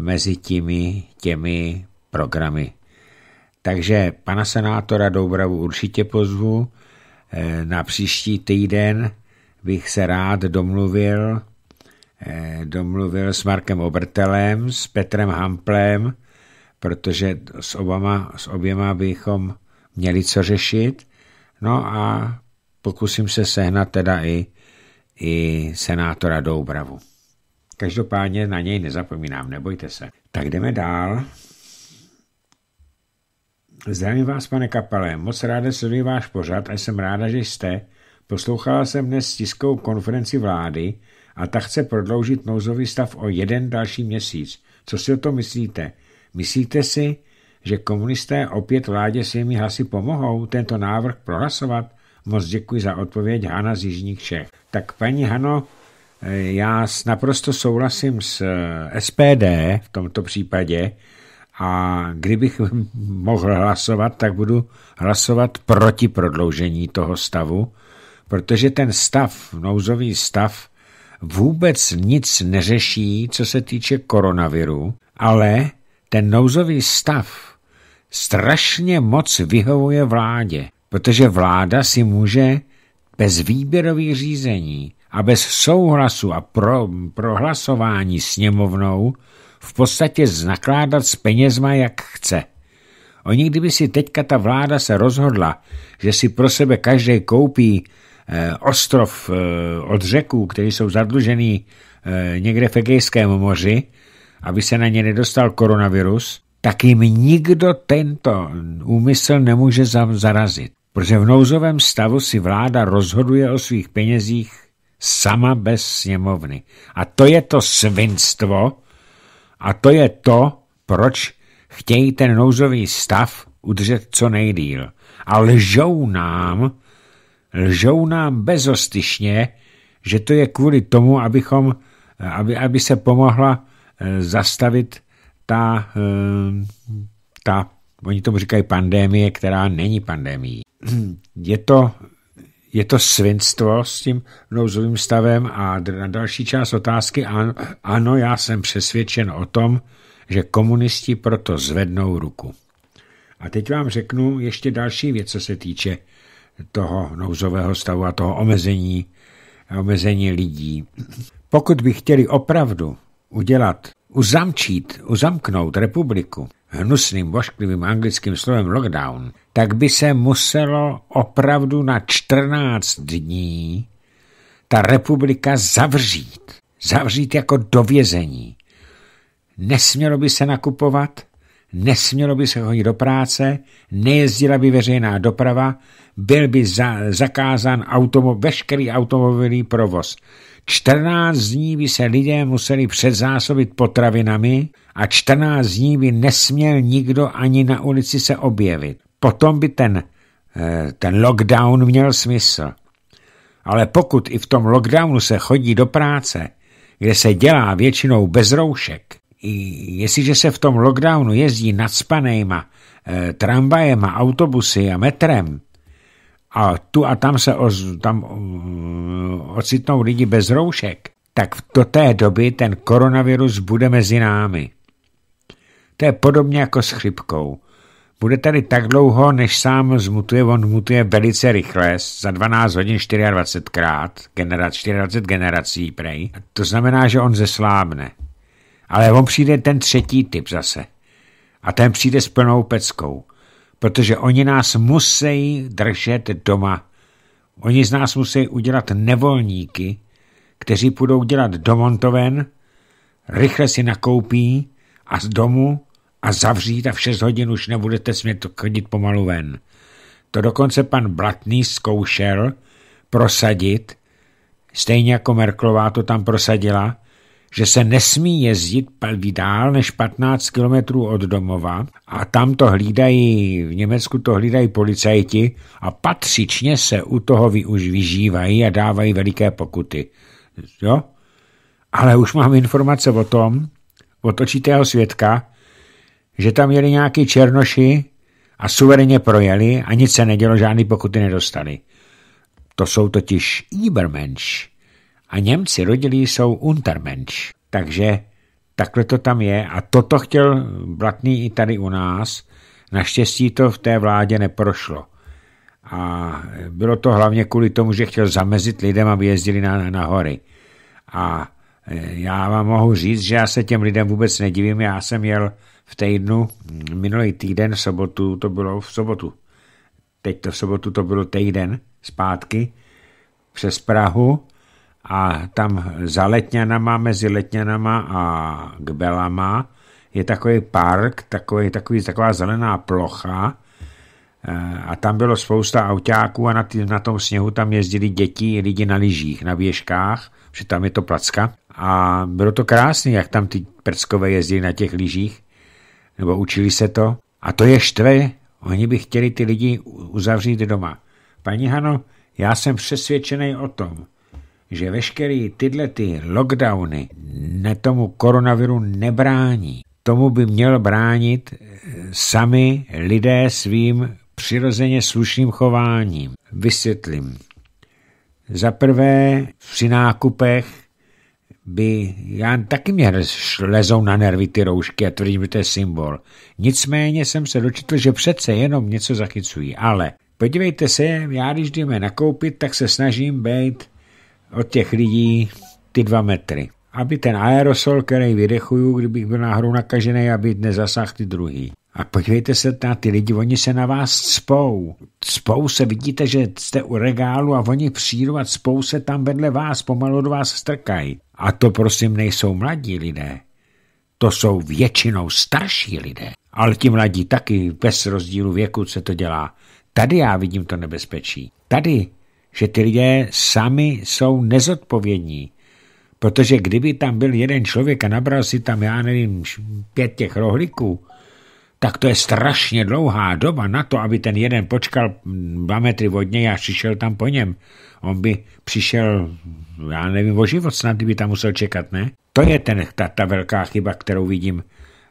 mezi těmi, těmi programy. Takže pana senátora Doubravu určitě pozvu. Eh, na příští týden bych se rád domluvil, eh, domluvil s Markem Obertelem, s Petrem Hamplem, protože s, obama, s oběma bychom měli co řešit. No a pokusím se sehnat teda i, i senátora Doubravu. Každopádně na něj nezapomínám, nebojte se. Tak jdeme dál. Zdravím vás, pane Kapele. Moc ráda sleduji váš pořad a jsem ráda, že jste. Poslouchala jsem dnes tiskovou konferenci vlády a ta chce prodloužit nouzový stav o jeden další měsíc. Co si o to myslíte? Myslíte si, že komunisté opět vládě svými hlasy pomohou tento návrh prohlasovat? Moc děkuji za odpověď Hana z Jižních Čech. Tak paní Hano, Eh, já naprosto souhlasím s eh, SPD v tomto případě a kdybych mohl hlasovat, tak budu hlasovat proti prodloužení toho stavu, protože ten stav, nouzový stav, vůbec nic neřeší, co se týče koronaviru, ale ten nouzový stav strašně moc vyhovuje vládě, protože vláda si může bez výběrových řízení a bez souhlasu a pro, prohlasování sněmovnou v podstatě znakládat s penězma, jak chce. Oni, kdyby si teďka ta vláda se rozhodla, že si pro sebe každý koupí eh, ostrov eh, od řeků, který jsou zadlužený eh, někde v Egejském moři, aby se na ně nedostal koronavirus, tak jim nikdo tento úmysl nemůže zarazit. Protože v nouzovém stavu si vláda rozhoduje o svých penězích sama bez sněmovny. A to je to svinstvo a to je to, proč chtějí ten nouzový stav udržet co nejdíl. A lžou nám, lžou nám bezostyšně, že to je kvůli tomu, abychom, aby, aby se pomohla eh, zastavit ta, eh, ta, oni tomu říkají pandémie, která není pandémií. Je to je to svinstvo s tím nouzovým stavem a na další část otázky ano, ano, já jsem přesvědčen o tom, že komunisti proto zvednou ruku. A teď vám řeknu ještě další věc, co se týče toho nouzového stavu a toho omezení, omezení lidí. Pokud by chtěli opravdu udělat, uzamčít, uzamknout republiku, hnusným, vošklivým anglickým slovem lockdown, tak by se muselo opravdu na 14 dní ta republika zavřít. Zavřít jako do vězení. Nesmělo by se nakupovat, nesmělo by se chodit do práce, nejezdila by veřejná doprava, byl by za, zakázán automo, veškerý automobilový provoz. 14 dní by se lidé museli předzásobit potravinami a 14 dní by nesměl nikdo ani na ulici se objevit. Potom by ten, eh, ten lockdown měl smysl. Ale pokud i v tom lockdownu se chodí do práce, kde se dělá většinou bez roušek, jestliže se v tom lockdownu jezdí nadspanejma, eh, tramvajema, autobusy a metrem, a tu a tam se oz, tam uh, ocitnou lidi bez roušek, tak do té doby ten koronavirus bude mezi námi. To je podobně jako s chřipkou. Bude tady tak dlouho, než sám zmutuje, on mutuje velice rychle, za 12 hodin 24 krát, generac, 24 generací prej. To znamená, že on zeslábne. Ale on přijde ten třetí typ zase. A ten přijde s plnou peckou protože oni nás musí držet doma. Oni z nás musí udělat nevolníky, kteří půjdou dělat do montoven, rychle si nakoupí a z domu a zavřít a v 6 hodin už nebudete smět chodit pomalu ven. To dokonce pan Blatný zkoušel prosadit, stejně jako Merklová to tam prosadila, že se nesmí jezdit dál než 15 kilometrů od domova a tam to hlídají, v Německu to hlídají policajti a patřičně se u toho už vyžívají a dávají veliké pokuty. Jo? Ale už mám informace o tom, od očitého světka, že tam jeli nějaký černoši a suverénně projeli a nic se nedělo, žádný pokuty nedostali. To jsou totiž Ibermensch a Němci rodilí jsou Untermensch. Takže takhle to tam je a toto chtěl Blatný i tady u nás. Naštěstí to v té vládě neprošlo. A bylo to hlavně kvůli tomu, že chtěl zamezit lidem, aby jezdili na, na hory. A e, já vám mohu říct, že já se těm lidem vůbec nedivím. Já jsem jel v týdnu, minulý týden, v sobotu, to bylo v sobotu, teď to v sobotu to bylo týden zpátky, přes Prahu a tam za Letňanama, mezi Letňanama a Gbelama je takový park, takový, takový, taková zelená plocha eh, a tam bylo spousta autáků a na, tý, na tom sněhu tam jezdili děti i lidi na lyžích, na věžkách, protože tam je to placka a bylo to krásné, jak tam ty prckové jezdili na těch lyžích nebo učili se to a to je štve, oni by chtěli ty lidi uzavřít doma. Paní Hano, já jsem přesvědčený o tom, že veškerý tyhle ty lockdowny ne tomu koronaviru nebrání. Tomu by měl bránit eh, sami lidé svým přirozeně slušným chováním. Vysvětlím. Za prvé při nákupech by, já taky mě lezou na nervy ty roušky a tvrdím, že to je symbol. Nicméně jsem se dočetl, že přece jenom něco zachycují, ale podívejte se, já když jdeme nakoupit, tak se snažím být od těch lidí ty dva metry. Aby ten aerosol, který vydechuju, kdybych byl náhodou nakažený, aby nezasáhl ty druhý. A podívejte se na ty lidi, oni se na vás spou, spou se, vidíte, že jste u regálu a oni přijdu a spou se tam vedle vás, pomalu do vás strkají. A to prosím nejsou mladí lidé. To jsou většinou starší lidé. Ale ti mladí taky bez rozdílu věku se to dělá. Tady já vidím to nebezpečí. Tady že ty lidé sami jsou nezodpovědní. Protože kdyby tam byl jeden člověk a nabral si tam, já nevím, pět těch rohlíků, tak to je strašně dlouhá doba na to, aby ten jeden počkal dva metry od něj a přišel tam po něm. On by přišel, já nevím, o život snad, kdyby tam musel čekat, ne? To je ten, ta, ta velká chyba, kterou vidím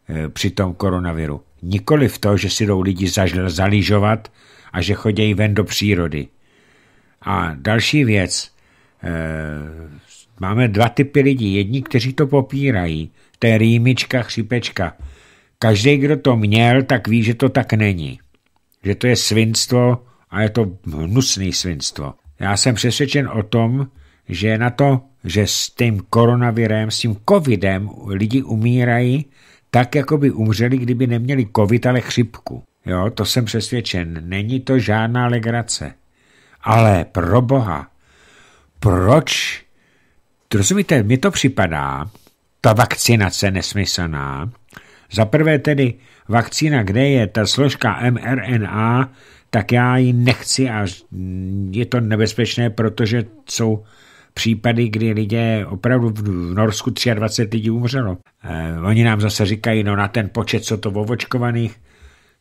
e, při tom koronaviru. Nikoli v to, že si jdou lidi zažl, zaližovat a že chodějí ven do přírody. A další věc. Eh, máme dva typy lidí. Jedni, kteří to popírají. To je rýmička, chřipečka. Každý, kdo to měl, tak ví, že to tak není. Že to je svinstvo a je to hnusný svinstvo. Já jsem přesvědčen o tom, že na to, že s tím koronavirem, s tím covidem lidi umírají tak, jako by umřeli, kdyby neměli covid, ale chřipku. Jo, to jsem přesvědčen. Není to žádná legrace ale pro boha, proč, to rozumíte, mi to připadá, ta vakcinace nesmyslná, za prvé tedy vakcína, kde je ta složka mRNA, tak já ji nechci a je to nebezpečné, protože jsou případy, kdy lidé opravdu v Norsku 23 lidí umřelo. Eh, oni nám zase říkají, no na ten počet, co to vovočkovaných,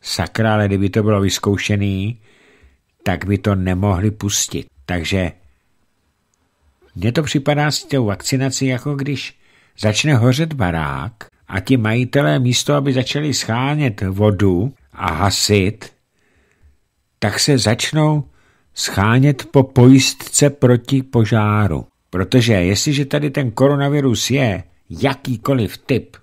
sakra, ale kdyby to bylo vyzkoušený, tak by to nemohli pustit. Takže mně to připadá s tou vakcinací, jako když začne hořet barák a ti majitelé místo, aby začali schánět vodu a hasit, tak se začnou schánět po pojistce proti požáru. Protože jestliže tady ten koronavirus je jakýkoliv typ,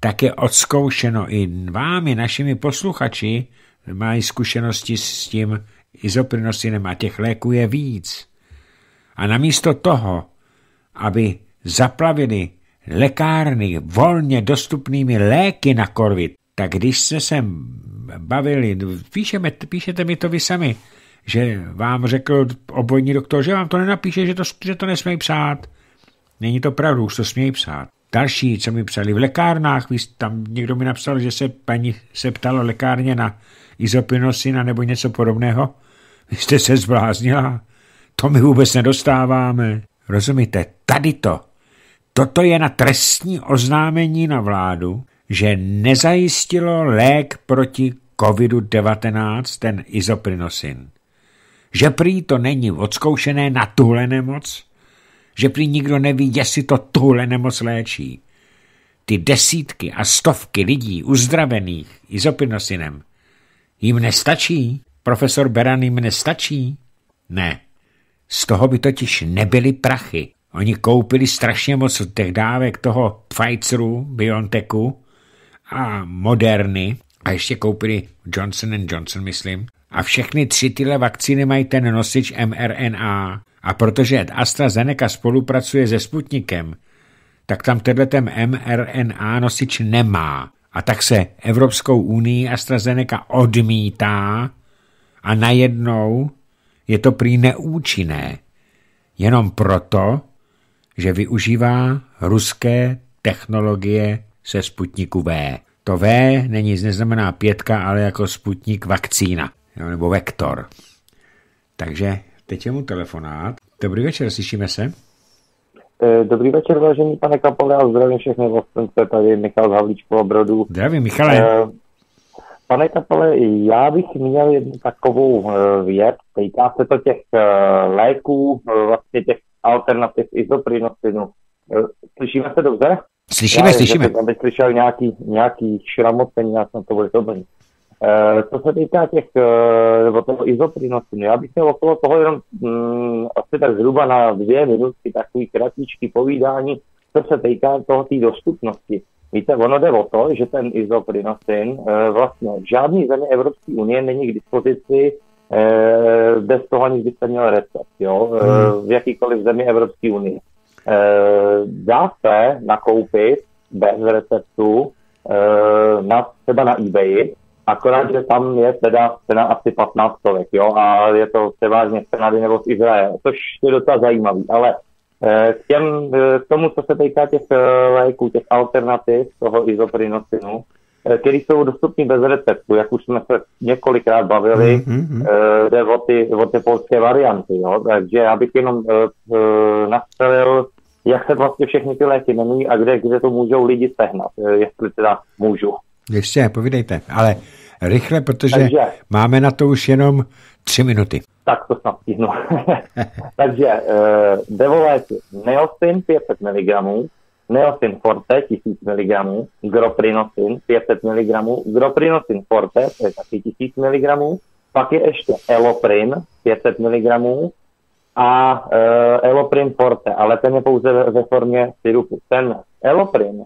tak je odzkoušeno i vámi, našimi posluchači, mají zkušenosti s tím Izoprinosinem a těch léků je víc. A namísto toho, aby zaplavili lékárny volně dostupnými léky na korvit, tak když se sem bavili, píšeme, píšete mi to vy sami, že vám řekl obojní doktor, že vám to nenapíše, že to, že to nesmějí psát. Není to pravdu, už to smějí psát. Další, co mi psali v lékárnách, tam někdo mi napsal, že se paní se ptala lékárně na izopinosina nebo něco podobného. Vy jste se zbláznila, to my vůbec nedostáváme. Rozumíte, tady to, toto je na trestní oznámení na vládu, že nezajistilo lék proti COVID-19, ten izoprinosin. Že prý to není odzkoušené na tuhle nemoc, že prý nikdo neví, jestli to tuhle nemoc léčí. Ty desítky a stovky lidí uzdravených izopinosinem jim nestačí? Profesor Beran jim nestačí? Ne. Z toho by totiž nebyly prachy. Oni koupili strašně moc těch dávek toho Pfizeru, Biontechu a Moderny a ještě koupili Johnson Johnson, myslím. A všechny tři tyhle vakcíny mají ten nosič mRNA. A protože AstraZeneca spolupracuje se Sputnikem, tak tam ten mRNA nosič nemá. A tak se Evropskou unii AstraZeneca odmítá a najednou je to prý neúčinné. Jenom proto, že využívá ruské technologie se Sputniku V. To V není neznamená pětka, ale jako Sputnik vakcína, nebo vektor. Takže Teď je mu telefonát. Dobrý večer, slyšíme se. Eh, dobrý večer, vážený pane Kapole, a zdravím všechny vlastence, tady Michal z Havlíčku a Brodu. Zdravím, Michale. Eh, pane Kapole, já bych měl jednu takovou eh, věc, týká se to těch léků, vlastně těch alternativ izoprinosinu. Slyšíme se dobře? Slyšíme, já, slyšíme. Aby slyšel nějaký, nějaký šramocení, já jsem to bude dobrý. Eh, co se týká těch, eh, nebo toho izoprinosu, no, já bych měl okolo toho jenom mm, asi tak zhruba na dvě minutky takový kratičký povídání, co se týká toho té dostupnosti. Víte, ono jde o to, že ten izoprinosin eh, vlastně v žádný země Evropské unie není k dispozici bez toho, aniž byste měl recept, jo, hmm. v jakýkoliv zemi Evropské unie. Dá se nakoupit bez receptu na, třeba na eBay, Akorát, že tam je teda cena asi 15 stovek, jo, a je to převážně z Kanady nebo z Izraele, což je docela zajímavý, ale eh, k, těm, eh, k tomu, co se týká těch eh, léků, těch alternativ toho izoprinocinu, který jsou dostupný bez receptu, jak už jsme se několikrát bavili, mm-hmm. jde o ty, o ty polské varianty. Jo? Takže já bych jenom nastavil, jak se vlastně všechny ty léky jmenují a kde, kde to můžou lidi sehnat, jestli teda můžu. Ještě, povídejte, ale rychle, protože Takže, máme na to už jenom tři minuty. Tak to snad stihnu. Takže uh, eh, devolé neosin 500 mg, neosin forte 1000 mg, groprinosin 500 mg, groprinosin forte to je taky 1000 mg, pak je ještě eloprin 500 mg a uh, eloprin forte, ale ten je pouze ve, ve formě syrupu. Ten eloprin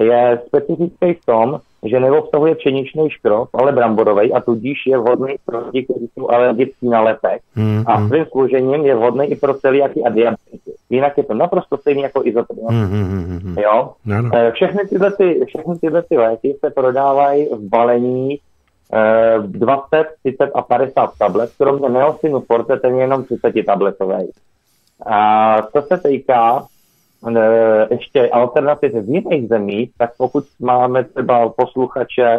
je specifický v tom, že neobsahuje pšeničný škrob, ale bramborový a tudíž je vhodný pro lidi, kteří jsou alergický na lepek mm-hmm. a hmm. svým služením je vhodný i pro celiaky a diabetiky. Jinak je to naprosto stejný jako izotrion. Mm-hmm. Hmm, hmm, jo? No, no. Eh, všechny, tyhle ty, všechny tyhle ty léky se prodávají v balení 20, eh, 30 a 50 tablet, kromě neosinu forte, ten je jenom 30 tabletový. A to se týká Eh, ještě alternativy v jiných zemích, tak pokud máme třeba posluchače eh,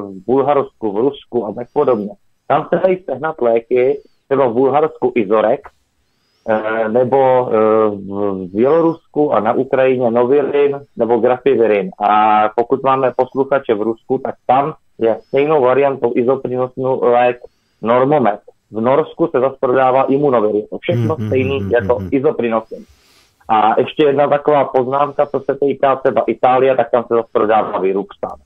v Bulharsku, v Rusku a tak podobně, tam se dají sehnat léky, třeba v Bulharsku Izorek, eh, nebo v Bělorusku a na Ukrajině Novirin nebo Grafivirin. A pokud máme posluchače v Rusku, tak tam je stejnou variantou izoprinosnu lék Normomet. V Norsku se zase prodává imunovirin. Všechno mhm, stejný mhm, jako mhm, izoprinosin. A ještě jedna taková poznámka, co se týká třeba Itálie, tak tam se zase prodává Viruxan.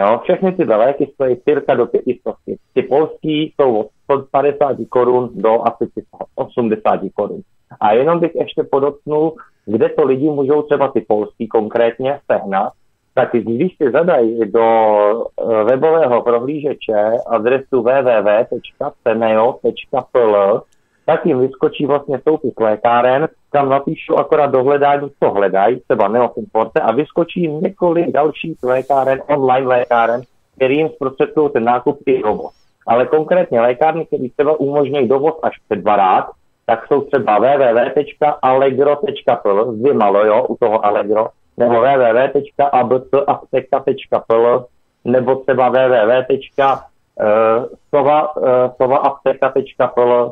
Jo, všechny ty léky stojí cirka do 500. Ty polský jsou od 150 korun do asi 80 korun. A jenom bych ještě podotknul, kde to lidi můžou třeba ty polský konkrétně sehnat, tak když si zadají do eh, webového prohlížeče adresu www.ceneo.pl, tak jim vyskočí vlastně soupis lékáren, tam napíšu akorát dohledání, co hledají, třeba Neofin Forte, a vyskočí několik dalších lékáren, online lékáren, kterým zprostředkují ten nákup i dovoz. Ale konkrétně lékárny, které třeba umožňují dovoz až před barát, tak jsou třeba www.allegro.pl, s jo, u toho Allegro, nebo www.abc.pl, nebo třeba www.sova.apteka.pl,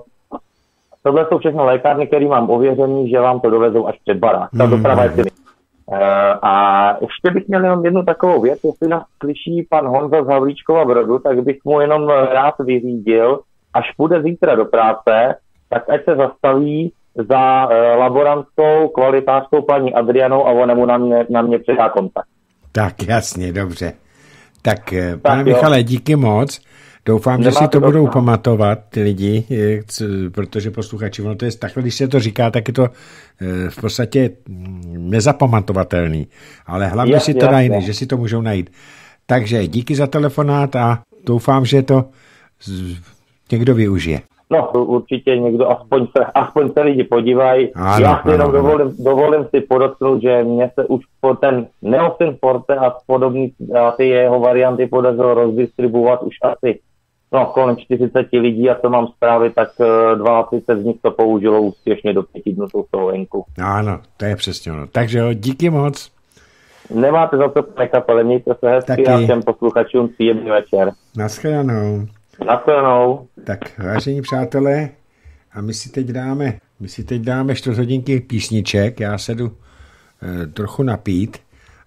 Tohle jsou všechno lékárny, které mám ověřený, že vám to dovezou až před barák. Ta hmm. doprava je mm. a ještě bych měl jenom jednu takovou věc, jestli nás slyší pan Honza z Havlíčkova Brodu, tak bych mu jenom eh, rád vyřídil, až půjde zítra do práce, tak ať se zastaví za eh, laborantskou kvalitářskou paní Adrianou a ona mu na mě, na mě předá kontakt. Tak jasně, dobře. Tak, tak pane jo. Michale, díky moc. Doufám, Nemá že si to, dobře. budou no. pamatovat ty lidi, protože posluchači, ono to je takhle, když se to říká, tak je to eh, v podstatě mm, nezapamatovatelný. Ale hlavně je, si to najít, že si to můžou najít. Takže díky za telefonát a doufám, že to někdo využije. No, určitě někdo, aspoň se, aspoň se lidi podívají. Ano, Já si jenom dovolím, dovolím si podotknout, že mě se už po ten Neosin Forte a podobný a ty jeho varianty podařilo rozdistribuovat už asi no, kolem 40 lidí a to mám zprávy, tak 20 eh, z nich to použilo úspěšně do pěti dnů toho venku. Ano, to je přesně ono. Takže jo, díky moc. Nemáte za to, pane ale mějte se hezky Taky. a všem posluchačům příjemný večer. Naschledanou. Naschledanou. Tak, vážení přátelé, a my si teď dáme, my si teď dáme čtvrthodinky písniček, já se jdu e, trochu napít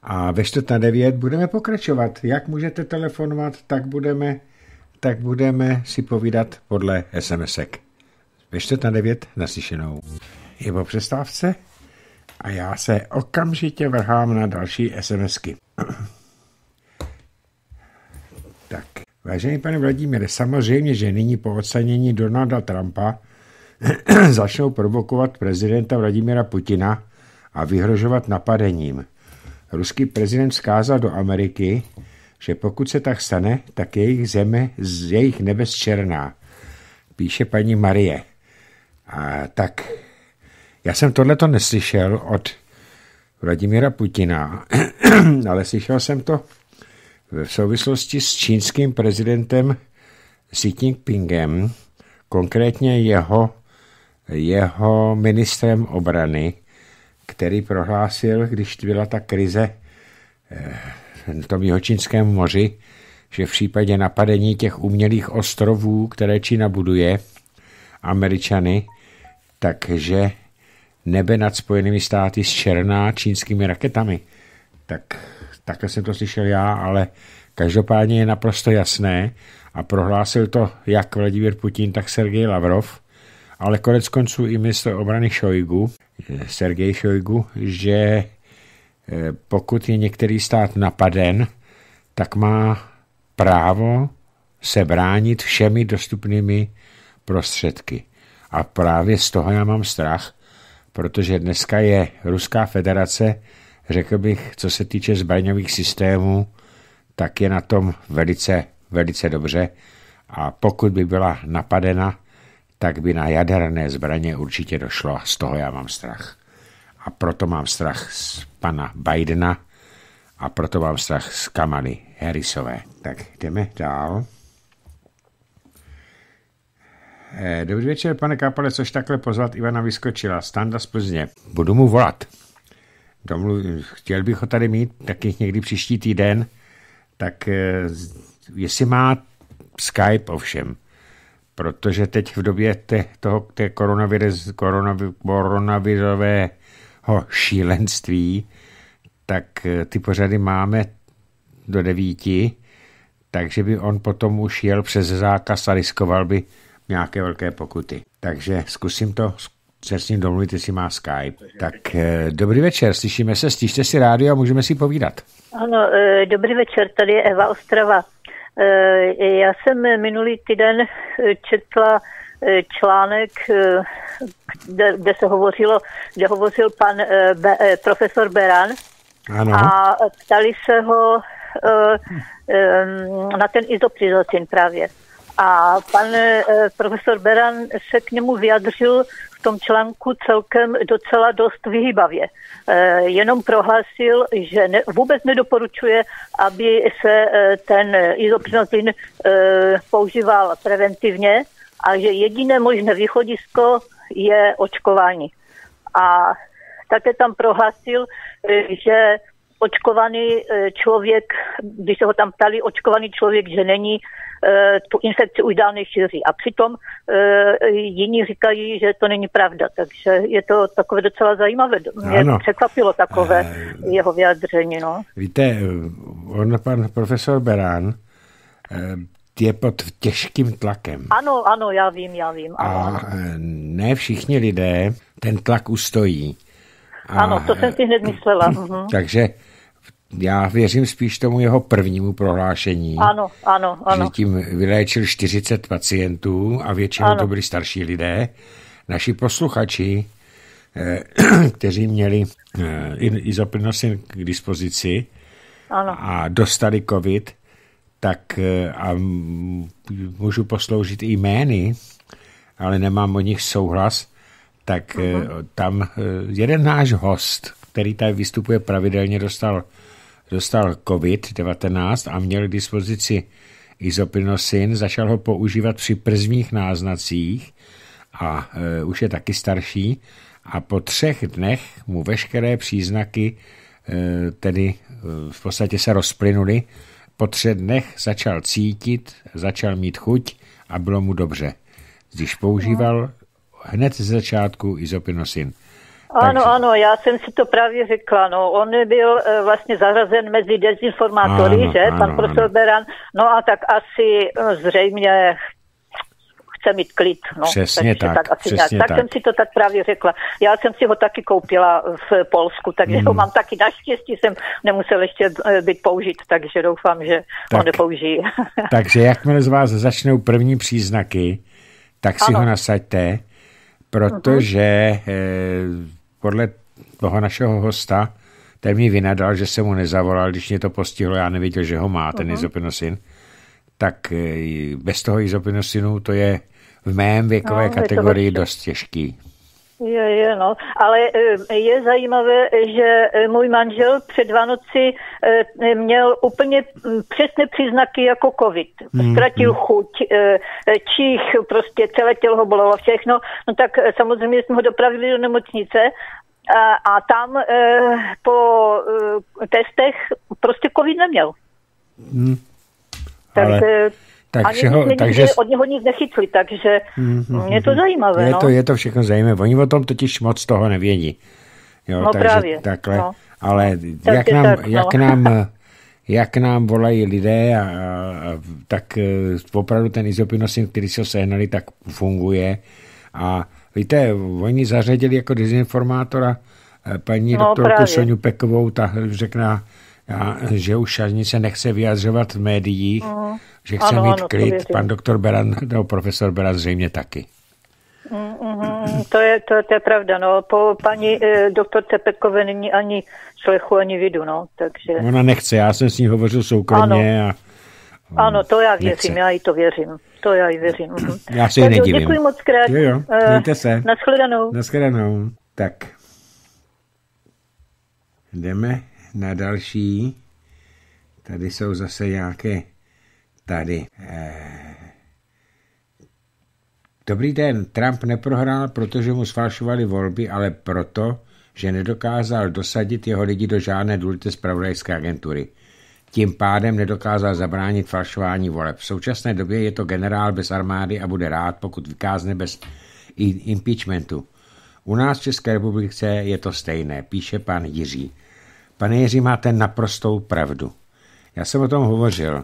a ve čtvrt na devět budeme pokračovat. Jak můžete telefonovat, tak budeme tak budeme si povídat podle SMSek. Ve na devět naslyšenou. Je po přestávce a já se okamžitě vrhám na další SMSky. tak, vážený pane Vladimíre, samozřejmě, že nyní po ocenění Donalda Trumpa začnou provokovat prezidenta Vladimira Putina a vyhrožovat napadením. Ruský prezident zkázal do Ameriky, že pokud se tak stane, tak jejich zeme z jejich nebes černá, píše paní Marie. A tak já jsem tohleto neslyšel od Vladimira Putina, ale slyšel jsem to v souvislosti s čínským prezidentem Xi Jinpingem, konkrétně jeho, jeho ministrem obrany, který prohlásil, když byla ta krize eh, tom Jihočínském moři, že v případě napadení těch umělých ostrovů, které Čína buduje, Američany, takže nebe nad Spojenými státy s černá čínskými raketami. Tak takhle jsem to slyšel já, ale každopádně je naprosto jasné a prohlásil to jak Vladimír Putin, tak Sergej Lavrov, ale konec konců i ministr obrany Šojgu, eh, Sergej Šojgu, že Eh, pokud je některý stát napaden, tak má právo se bránit všemi dostupnými prostředky. A právě z toho já mám strach, protože dneska je Ruská federace, řekl bych, co se týče zbraňových systémů, tak je na tom velice, velice dobře. A pokud by byla napadena, tak by na jaderné zbraně určitě došlo a z toho já mám strach a proto mám strach z pana Bidena a proto mám strach z Kamaly Harrisové. Tak jdeme dál. Eh, dobrý večer, pane Kápale, což takhle pozvat Ivana Vyskočila, Standa z Plzně. Budu mu volat. Domlu, chtěl bych ho tady mít taky někdy příští týden, tak eh, jestli má Skype ovšem, protože teď v době te, toho, té koronavirus, koronavi, koronavirové šílenství, tak eh, ty pořady máme do devíti, takže by on potom už jel přes zákaz a riskoval by nějaké velké pokuty. Takže zkusím to se s ním domluvit, jestli má Skype. Tak eh, dobrý večer, slyšíme se, stížte si rádio a můžeme si povídat. Ano, eh, dobrý večer, tady je Eva Ostrava. Já jsem minulý týden četla E, článek, e, kde, kde se hovořilo, kde hovořil pan e, be, profesor Beran ano. a ptali se ho na ten izoprizocin právě. A pan profesor Beran se k němu vyjadřil v tom článku celkem docela dost vyhýbavě. Jenom prohlásil, že ne, vůbec nedoporučuje, aby se ten izoprinozin používal preventivně, a že jediné možné východisko je očkování. A také tam prohlásil, eh, že očkovaný eh, člověk, když se ho tam ptali, očkovaný člověk, že není eh, tu infekci už dál nešíří. A přitom jiní říkají, že to není pravda. Takže je to takové docela zajímavé. Mě ano. překvapilo takové jeho vyjádření. No. Víte, on pan profesor Berán je pod těžkým tlakem. Ano, ano, já vím, já vím. Ano. A eh, ne všichni lidé ten tlak ustojí. A, ano, to jsem si hned myslela. Eh, mhm. Takže já věřím spíš tomu jeho prvnímu prohlášení. Ano, ano, ano. Že tím vyléčil 40 pacientů a většinou ano. to byli starší lidé. Naši posluchači, eh, kteří měli izoprinosin k dispozici ano. a dostali covid, tak eh, a můžu posloužit i jmény, ale nemám o nich souhlas, tak uh-huh. tam eh, jeden náš host, který tady vystupuje pravidelně, dostal, dostal COVID-19 a měl k dispozici izopinosin, začal ho používat při prvních náznacích a uh, už je taky starší a po třech dnech mu veškeré příznaky uh, tedy uh, v podstatě se rozplynuly po třech dnech začal cítit, začal mít chuť a bylo mu dobře. Když používal hned ze začátku izopinosin. Ano, Takže. ano, já jsem si to právě řekla. No, on byl e, vlastně zahrazen mezi dezinformátory, ano, že, ano, pan profesor Beran. No a tak asi eh, zřejmě chce mít klid. No. Přesně takže tak, tak, asi přesně tak. tak. jsem si to tak právě řekla. Já jsem si ho taky koupila v Polsku, takže mm. ho hmm. mám taky. Naštěstí jsem nemusel ještě eh, být použit, takže doufám, že tak, ho nepoužijí. takže jakmile z vás začnou první příznaky, tak si ano. ho nasaďte, protože mm-hmm. eh, podle toho našeho hosta, ten mi vynadal, že jsem mu nezavolal, když mě to postihlo, já nevěděl, že ho má ten uh-huh. Mhm. izopinosin, tak eh, bez toho izopinosinu to je v mém věkové no, kategorii dost těžký. Je, je, no. Ale eh, je zajímavé, že eh, můj manžel před Vánoci eh, měl úplně hm, přesné příznaky jako covid. Hmm, Ztratil mm. chuť, čích, prostě celé tělo ho bolelo, všechno. No tak samozřejmě jsme ho dopravili do nemocnice a, a tam po testech prostě covid neměl. Mm. Ale tak ani všeho, Nikdy, takže... od něho nic nechytli, takže mm-hmm. je to zajímavé. Je, no. to, je to všechno zajímavé. Oni o tom totiž moc toho nevědí. Jo, no takže právě. Takhle. No. Ale tak jak, nám, tak, no. jak nám jak nám volají lidé, a, a, tak e, opravdu ten izopinosin, který se sehnali, tak funguje. A víte, oni zařadili jako dezinformátora e, paní no, doktorku právě. Soňu Pekovou, ta řekná a, že už se nechce vyjadřovat v médiích, mm. že chce ano, mít ano, klid. Pan doktor Beran, nebo profesor Beran zřejmě taky. Mm, to, je, to, to je pravda, no. Po paní e, doktorce Pekové není ani slechu, ani vidu, no. Takže... Ona nechce, já jsem s ní hovořil soukromně. ano. a ano, to já věřím, nechce. já jí to věřím. To já jí věřím. Já mhm. se jí nedivím. Děkuji moc krát. Jo, jo, eh, mějte se. Naschledanou. Naschledanou. Tak. Jdeme na další. Tady jsou zase nějaké tady. Eh, Dobrý den, Trump neprohrál, protože mu sfalšovali volby, ale proto, že nedokázal dosadit jeho lidi do žádné důležité zpravodajské agentury. Tím pádem nedokázal zabránit falšování voleb. V současné době je to generál bez armády a bude rád, pokud vykázne bez impeachmentu. U nás v České republice je to stejné, píše pan Jiří. Pane Jiří, máte naprostou pravdu. Já jsem o tom hovořil.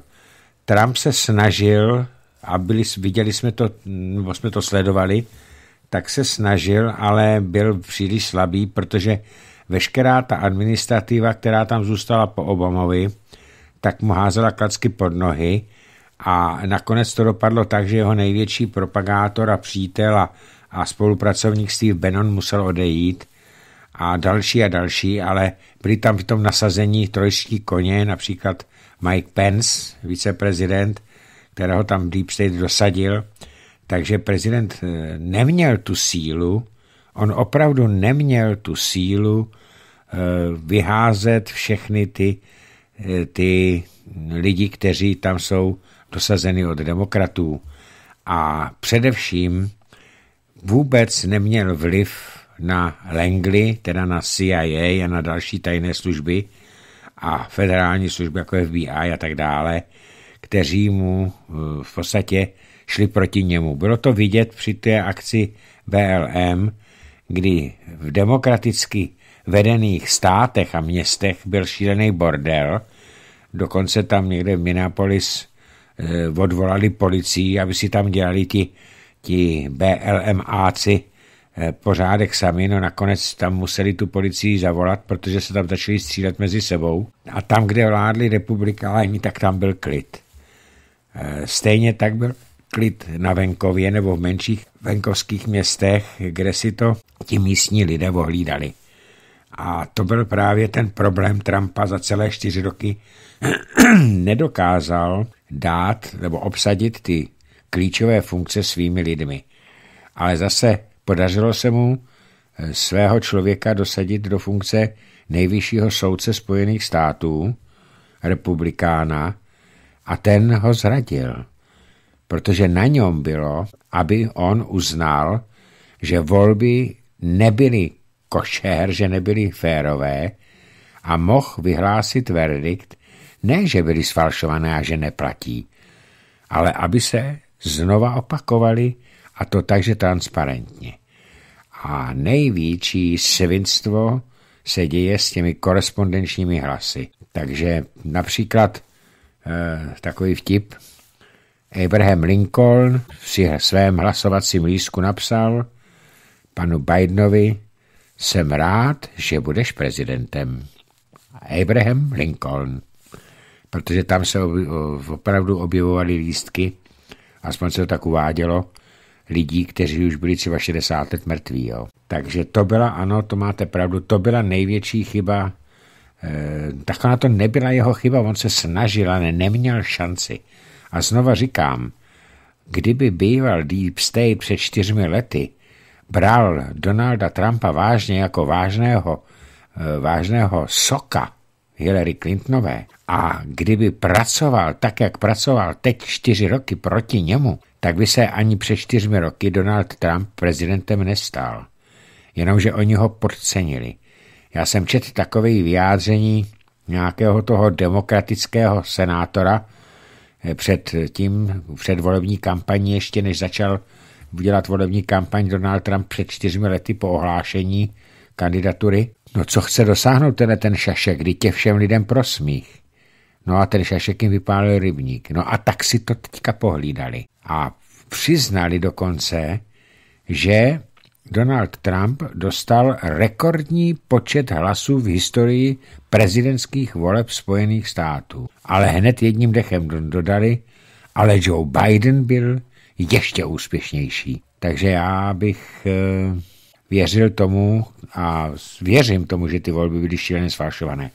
Trump se snažil, a byli, viděli jsme to, nebo jsme to sledovali, tak se snažil, ale byl příliš slabý, protože veškerá ta administrativa, která tam zůstala po Obamovi, tak mu házela klacky pod nohy a nakonec to dopadlo tak, že jeho největší propagátor a přítel a, a spolupracovník Steve Bannon musel odejít a další a další, ale byli tam v tom nasazení trojští koně, například Mike Pence, viceprezident, kterého tam Deep State dosadil, takže prezident eh, neměl tu sílu, on opravdu neměl tu sílu eh, vyházet všechny ty, eh, ty lidi, kteří tam jsou dosazeny od demokratů. A především vůbec neměl vliv na Langley, teda na CIA a na další tajné služby a federální služby jako FBI a tak dále, kteří mu eh, v podstatě šli proti němu. Bylo to vidět při té akci BLM, kdy v demokraticky vedených státech a městech byl šílený bordel, dokonce tam někde v Minneapolis eh, odvolali policii, aby si tam dělali ti, ti BLMáci Eh, pořádek sami, no nakonec tam museli tu policii zavolat, protože se tam začali střílet mezi sebou. A tam, kde vládli republikáni, tak tam byl klid. Eh, stejně tak byl klid na venkově nebo v menších venkovských městech, kde si to ti místní lidé ohlídali. A to byl právě ten problém Trumpa za celé čtyři roky. Nedokázal dát nebo obsadit ty klíčové funkce svými lidmi. Ale zase Podařilo se mu eh, svého člověka dosadit do funkce nejvyššího soudce Spojených států, republikána, a ten ho zradil, protože na něm bylo, aby on uznal, že volby nebyly košer, že nebyly férové a mohl vyhlásit verdikt, ne, že byly sfalšované a že neplatí, ale aby se znova opakovali a to takže transparentně. A největší svinstvo se děje s těmi korespondenčními hlasy. Takže například e, takový vtip. Abraham Lincoln v svém hlasovacím lístku napsal panu Bidenovi, jsem rád, že budeš prezidentem. Abraham Lincoln. Protože tam se opravdu objevovaly lístky, aspoň se to tak uvádělo, lidí, kteří už byli třeba 60 let mrtví. Jo. Takže to byla, ano, to máte pravdu, to byla největší chyba. E, eh, na to nebyla jeho chyba, on se snažil, ale neměl šanci. A znova říkám, kdyby býval Deep State před čtyřmi lety, bral Donalda Trumpa vážně jako vážného, eh, vážného soka, Hillary Clintonové a kdyby pracoval tak, jak pracoval teď čtyři roky proti němu, tak by se ani před čtyřmi roky Donald Trump prezidentem nestál. Jenomže oni ho podcenili. Já jsem četl takové vyjádření nějakého toho demokratického senátora eh, před tím, před volební kampaní, ještě než začal udělat volební kampaň Donald Trump před čtyřmi lety po ohlášení kandidatury No co chce dosáhnout tenhle ten šašek, kdy tě všem lidem prosmích? No a ten šašek jim vypálil rybník. No a tak si to teďka pohlídali. A přiznali dokonce, že Donald Trump dostal rekordní počet hlasů v historii prezidentských voleb Spojených států. Ale hned jedním dechem dodali, ale Joe Biden byl ještě úspěšnější. Takže já bych... E věřil tomu a věřím tomu, že ty volby byly šíleně sfalšované.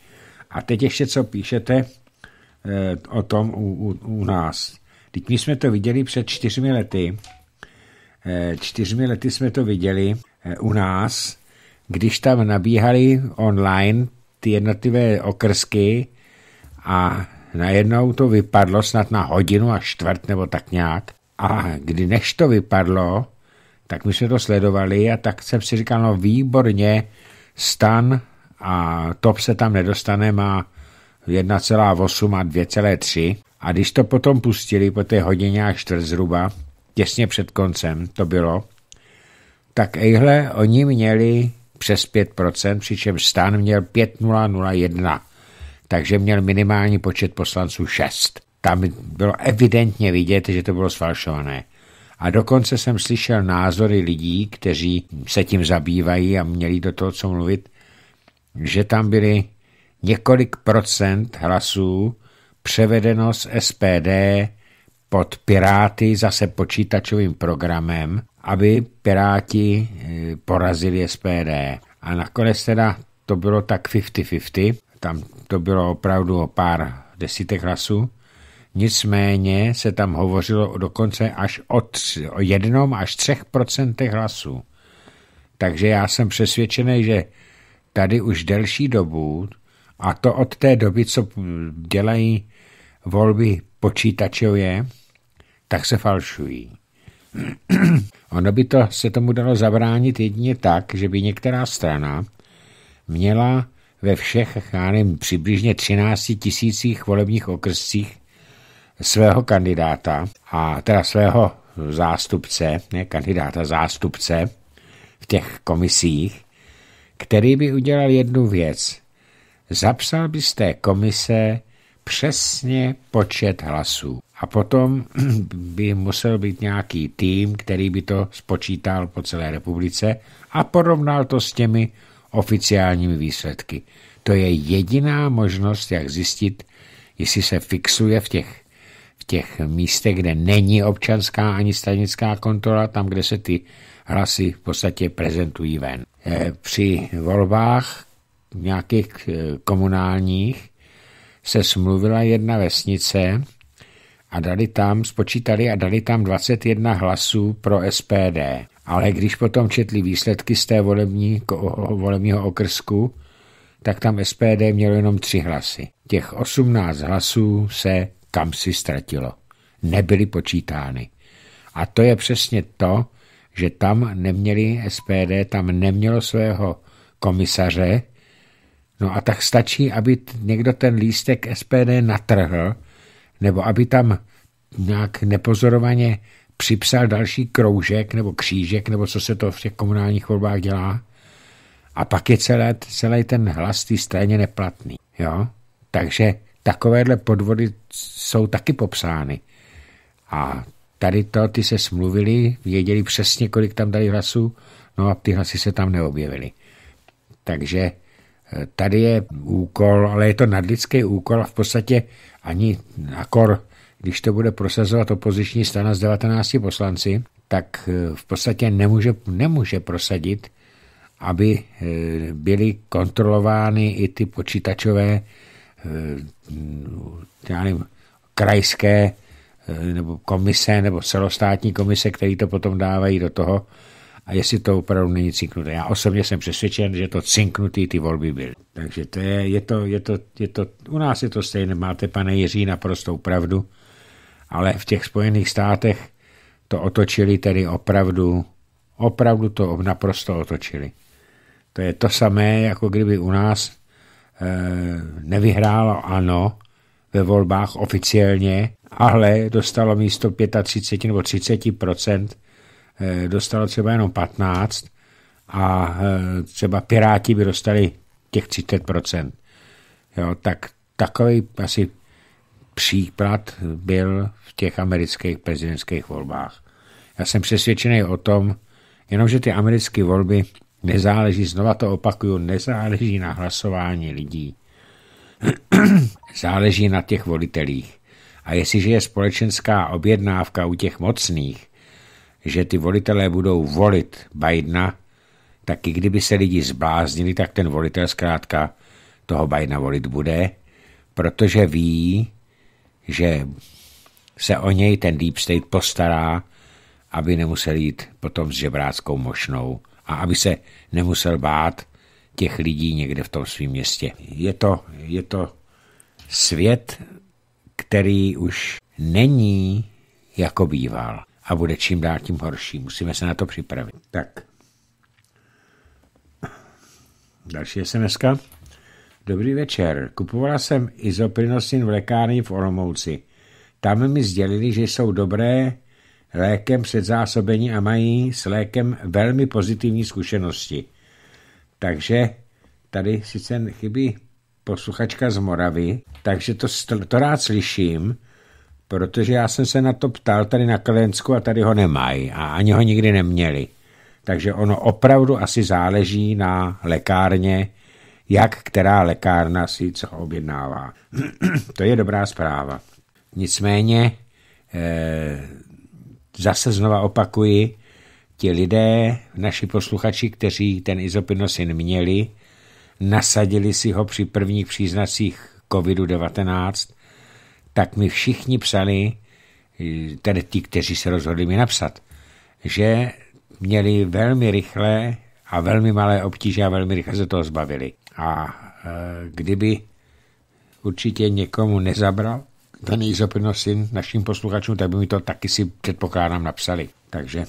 A teď ještě, co píšete eh, o tom u, u, u nás. Teď my jsme to viděli před čtyřmi lety. Eh, čtyřmi lety jsme to viděli eh, u nás, když tam nabíhali online ty jednotlivé okrsky a najednou to vypadlo snad na hodinu a čtvrt nebo tak nějak. A kdy než to vypadlo, tak my jsme to sledovali a tak jsem si říkal, no výborně, stan a top se tam nedostane, má 1,8 a 2,3. A když to potom pustili po té hodině a čtvrt zhruba, těsně před koncem to bylo, tak ejhle, oni měli přes 5%, přičemž stan měl 5,001, takže měl minimální počet poslanců 6. Tam bylo evidentně vidět, že to bylo sfalšované. A dokonce jsem slyšel názory lidí, kteří se tím zabývají a měli do toho co mluvit, že tam byly několik procent hlasů převedeno z SPD pod Piráty zase počítačovým programem, aby Piráti e, porazili SPD. A nakonec teda to bylo tak 50-50, tam to bylo opravdu o pár desítek hlasů. Nicméně se tam hovořilo dokonce až o, tři, o jednom až třech procentech hlasů. Takže já jsem přesvědčený, že tady už delší dobu, a to od té doby, co dělají volby počítačově, tak se falšují. ono by to, se tomu dalo zabránit jedině tak, že by některá strana měla ve všech, já nevím, přibližně 13 tisících volebních okrscích svého kandidáta, a teda svého zástupce, ne kandidáta, zástupce v těch komisích, který by udělal jednu věc. Zapsal by z té komise přesně počet hlasů. A potom by musel být nějaký tým, který by to spočítal po celé republice a porovnal to s těmi oficiálními výsledky. To je jediná možnost, jak zjistit, jestli se fixuje v těch těch místech, kde není občanská ani stanická kontrola, tam, kde se ty hlasy v podstatě prezentují ven. Eh, při volbách nějakých eh, komunálních se smluvila jedna vesnice a dali tam, spočítali a dali tam 21 hlasů pro SPD. Ale když potom četli výsledky z té volební, volebního okrsku, tak tam SPD mělo jenom tři hlasy. Těch 18 hlasů se kam si ztratilo. Nebyly počítány. A to je přesně to, že tam neměli SPD, tam nemělo svého komisaře. No a tak stačí, aby někdo ten lístek SPD natrhl, nebo aby tam nějak nepozorovaně připsal další kroužek nebo křížek, nebo co se to v těch komunálních volbách dělá. A pak je celé, celý ten hlas té straně neplatný. Jo? Takže takovéhle podvody jsou taky popsány. A tady to, ty se smluvili, věděli přesně, kolik tam dali hlasů, no a ty hlasy se tam neobjevily. Takže eh, tady je úkol, ale je to nadlidský úkol a v podstatě ani akor, když to bude prosazovat opoziční strana z 19 poslanci, tak eh, v podstatě nemůže, nemůže prosadit, aby eh, byly kontrolovány i ty počítačové Eh, já nevím, krajské eh, nebo komise, nebo celostátní komise, které to potom dávají do toho, a jestli to opravdu není cinknuté. Já osobně jsem přesvědčen, že to cinknutý ty volby byly. Takže to je, je, to, je, to, je to, u nás je to stejné, máte pane Jiří naprostou pravdu, ale v těch Spojených státech to otočili tedy opravdu, opravdu to naprosto otočili. To je to samé, jako kdyby u nás Eh, nevyhrálo ano ve volbách oficiálně, ale dostalo místo 35 nebo 30 eh, dostalo třeba jenom 15 a eh, třeba Piráti by dostali těch 30 Jo, tak takový asi příklad byl v těch amerických prezidentských volbách. Já jsem přesvědčený o tom, jenomže ty americké volby Nezáleží, znova to opakuju, nezáleží na hlasování lidí. záleží na těch volitelích. A jestliže je společenská objednávka u těch mocných, že ty volitelé budou volit Bidena, tak i kdyby se lidi zbláznili, tak ten volitel zkrátka toho Bidena volit bude, protože ví, že se o něj ten Deep State postará, aby nemusel jít potom s žebráckou mošnou a aby se nemusel bát těch lidí někde v tom svém městě. Je to, je to svět, který už není jako býval a bude čím dál tím horší. Musíme se na to připravit. Tak. Další sms -ka. Dobrý večer. Kupovala jsem izoprinosin v lékárně v Olomouci. Tam mi sdělili, že jsou dobré lékem zásobení a mají s lékem velmi pozitivní zkušenosti. Takže tady sice chybí posluchačka z Moravy, takže to, to rád slyším, protože já jsem se na to ptal tady na Klensku a tady ho nemají a ani ho nikdy neměli. Takže ono opravdu asi záleží na lékárně, jak která lékárna si co objednává. to je dobrá zpráva. Nicméně eh, zase znova opakuji, ti lidé, naši posluchači, kteří ten izopinosin měli, nasadili si ho při prvních příznacích COVID-19, tak mi všichni psali, tedy ti, kteří se rozhodli mi napsat, že měli velmi rychle a velmi malé obtíže a velmi rychle se toho zbavili. A e, kdyby určitě někomu nezabral daný izoprinostin našim posluchačům, tak by mi to taky si předpokládám napsali. Takže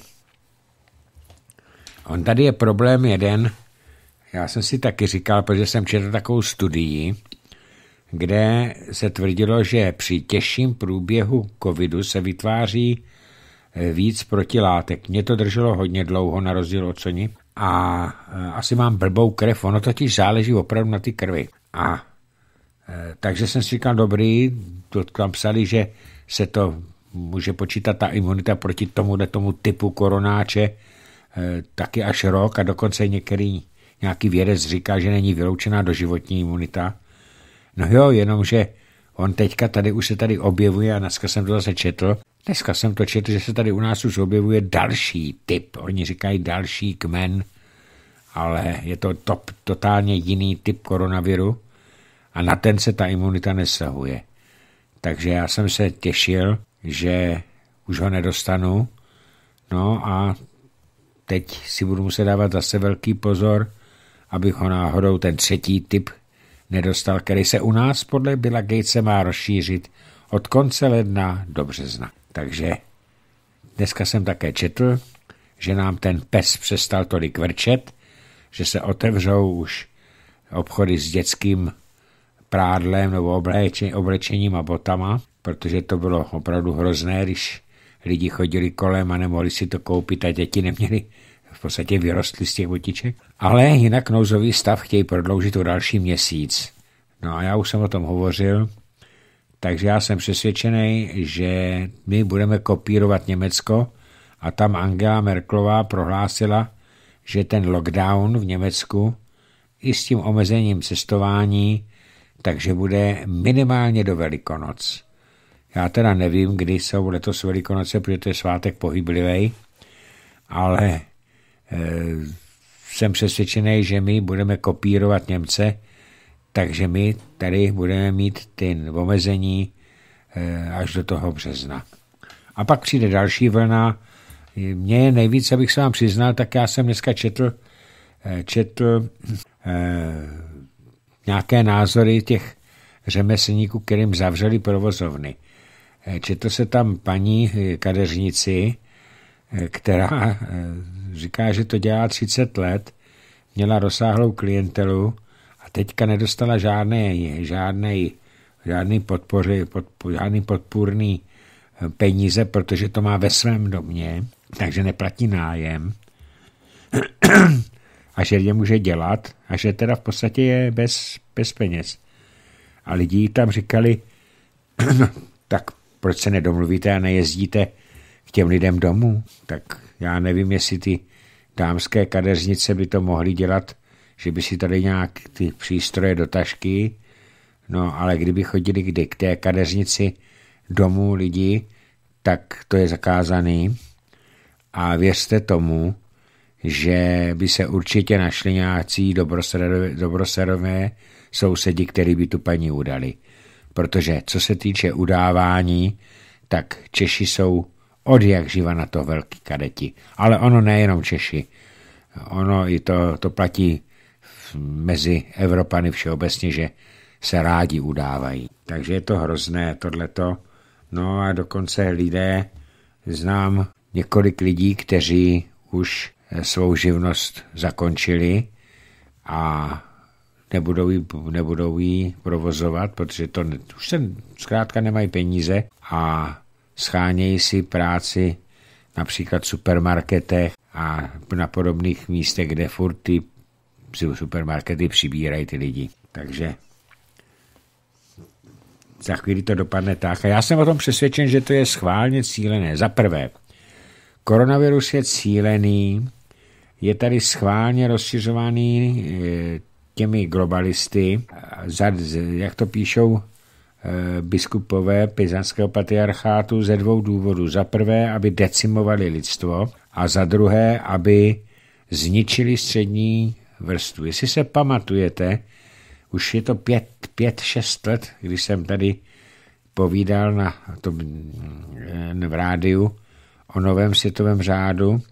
on tady je problém jeden, já jsem si taky říkal, protože jsem četl takovou studii, kde se tvrdilo, že při těžším průběhu covidu se vytváří eh, víc protilátek. Mě to drželo hodně dlouho, na rozdíl od Soni. A eh, asi mám blbou krev, ono totiž záleží opravdu na ty krvi. A Eh, takže jsem si říkal, dobrý, to tam psali, že se to může počítat ta imunita proti tomuhle tomu typu koronáče eh, taky až rok a dokonce některý nějaký vědec říká, že není vyloučená doživotní imunita. No jo, jenomže on teďka tady už se tady objevuje a dneska jsem to zase četl. Dneska jsem to četl, že se tady u nás už objevuje další typ. Oni říkají další kmen, ale je to top, totálně jiný typ koronaviru a na ten se ta imunita nestahuje. Takže já jsem se těšil, že už ho nedostanu. No a teď si budu muset dávat zase velký pozor, abych ho náhodou ten třetí typ nedostal, který se u nás podle Billa Gatese má rozšířit od konce ledna do března. Takže dneska jsem také četl, že nám ten pes přestal tolik vrčet, že se otevřou už obchody s dětským prádlem nebo oblečením a botama, protože to bylo opravdu hrozné, když lidi chodili kolem a nemohli si to koupit a děti neměli v podstatě vyrostli z těch botiček. Ale jinak nouzový stav chtějí prodloužit o další měsíc. No a já už jsem o tom hovořil, takže já jsem přesvědčený, že my budeme kopírovat Německo a tam Angela Merklová prohlásila, že ten lockdown v Německu i s tím omezením cestování takže bude minimálně do Velikonoc. Já teda nevím, kdy jsou letos Velikonoce, protože to je svátek pohyblivý, ale e, jsem přesvědčený, že my budeme kopírovat Němce, takže my tady budeme mít ty omezení e, až do toho března. A pak přijde další vlna. Mně je nejvíc, abych se vám přiznal, tak já jsem dneska četl, e, četl e, nějaké názory těch řemeslníků, kterým zavřeli provozovny. Eh, četl se tam paní eh, kadeřnici, eh, která říká, že to dělá 30 let, měla rozsáhlou klientelu a teďka nedostala žádné žádné žádné podpoři, pod, žádný podpůrný peníze, protože to má ve svém domě, takže neplatí nájem. a že je může dělat a že teda v podstatě je bez, bez peněz. A lidi tam říkali, no, tak proč se nedomluvíte a nejezdíte k těm lidem domů? Tak já nevím, jestli ty dámské kadeřnice by to mohly dělat, že by si tady nějak ty přístroje do tašky, no ale kdyby chodili kdy k té kadeřnici domů lidi, tak to je zakázaný. A věřte tomu, že by se určitě našli nějací dobroserové, sousedi, který by tu paní udali. Protože co se týče udávání, tak Češi jsou od jak živa na to velký kadeti. Ale ono nejenom Češi. Ono i to, to platí mezi Evropany všeobecně, že se rádi udávají. Takže je to hrozné tohleto. No a dokonce lidé, znám několik lidí, kteří už svou živnost zakončili a nebudou ji, nebudou ji provozovat, protože to ne, už se zkrátka nemají peníze a schánějí si práci například v supermarketech a na podobných místech, kde furt ty supermarkety přibírají ty lidi. Takže za chvíli to dopadne tak. A já jsem o tom přesvědčen, že to je schválně cílené. Za prvé, koronavirus je cílený je tady schválně rozšiřovaný eh, těmi globalisty, jak to píšou eh, biskupové Pizanského patriarchátu ze dvou důvodů. Za prvé, aby decimovali lidstvo a za druhé, aby zničili střední vrstvu. Jestli se pamatujete, už je to pět, pět šest let, když jsem tady povídal na tom eh, v rádiu o novém světovém řádu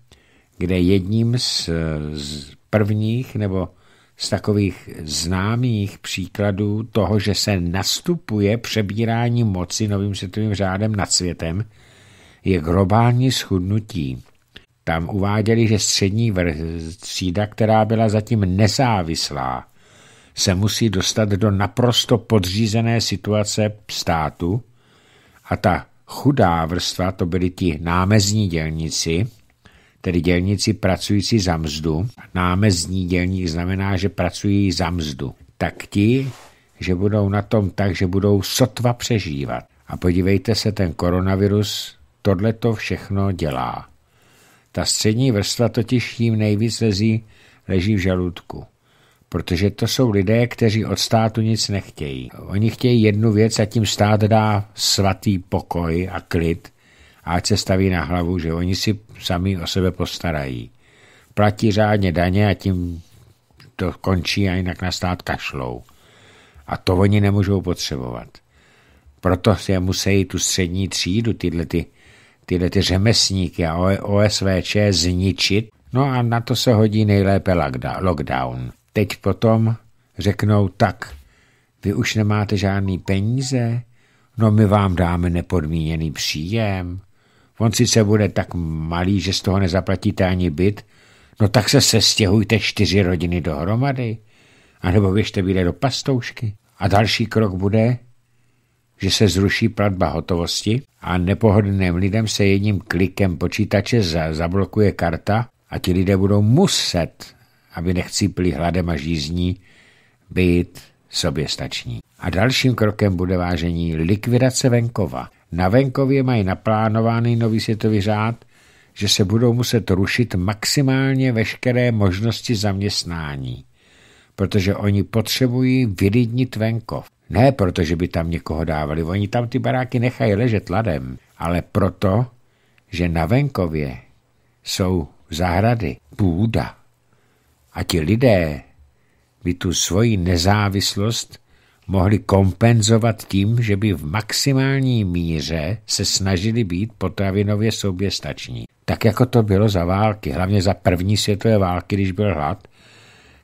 kde jedním z, z prvních nebo z takových známých příkladů toho, že se nastupuje přebírání moci novým světovým řádem nad světem, je globální schudnutí. Tam uváděli, že střední třída, která byla zatím nezávislá, se musí dostat do naprosto podřízené situace státu a ta chudá vrstva, to byly ti námezní dělníci, tedy dělníci pracující za mzdu, námezní dělník znamená, že pracují za mzdu, tak ti, že budou na tom tak, že budou sotva přežívat. A podívejte se, ten koronavirus tohle to všechno dělá. Ta střední vrstva totiž tím nejvíc lezí, leží v žaludku. Protože to jsou lidé, kteří od státu nic nechtějí. Oni chtějí jednu věc a tím stát dá svatý pokoj a klid – a ať se staví na hlavu, že oni si sami o sebe postarají. Platí řádně daně a tím to končí a jinak na stát kašlou. A to oni nemůžou potřebovat. Proto je musí tu střední třídu, tyhle ty, tyhle ty řemesníky a OSVČ zničit. No a na to se hodí nejlépe lockdown. Teď potom řeknou tak, vy už nemáte žádný peníze, no my vám dáme nepodmíněný příjem, On sice bude tak malý, že z toho nezaplatíte ani byt, no tak se sestěhujte čtyři rodiny dohromady. A běžte bíle do pastoušky. A další krok bude, že se zruší platba hotovosti a nepohodlným lidem se jedním klikem počítače za, zablokuje karta a ti lidé budou muset, aby nechcípli hladem a žízní, být soběstační. A dalším krokem bude vážení likvidace venkova. Na venkově mají naplánovaný nový světový řád, že se budou muset rušit maximálně veškeré možnosti zaměstnání, protože oni potřebují vylidnit venkov. Ne proto, že by tam někoho dávali, oni tam ty baráky nechají ležet ladem, ale proto, že na venkově jsou zahrady, půda. A ti lidé by tu svoji nezávislost mohli kompenzovat tím, že by v maximální míře se snažili být potravinově soběstační. Tak jako to bylo za války, hlavně za první světové války, když byl hlad,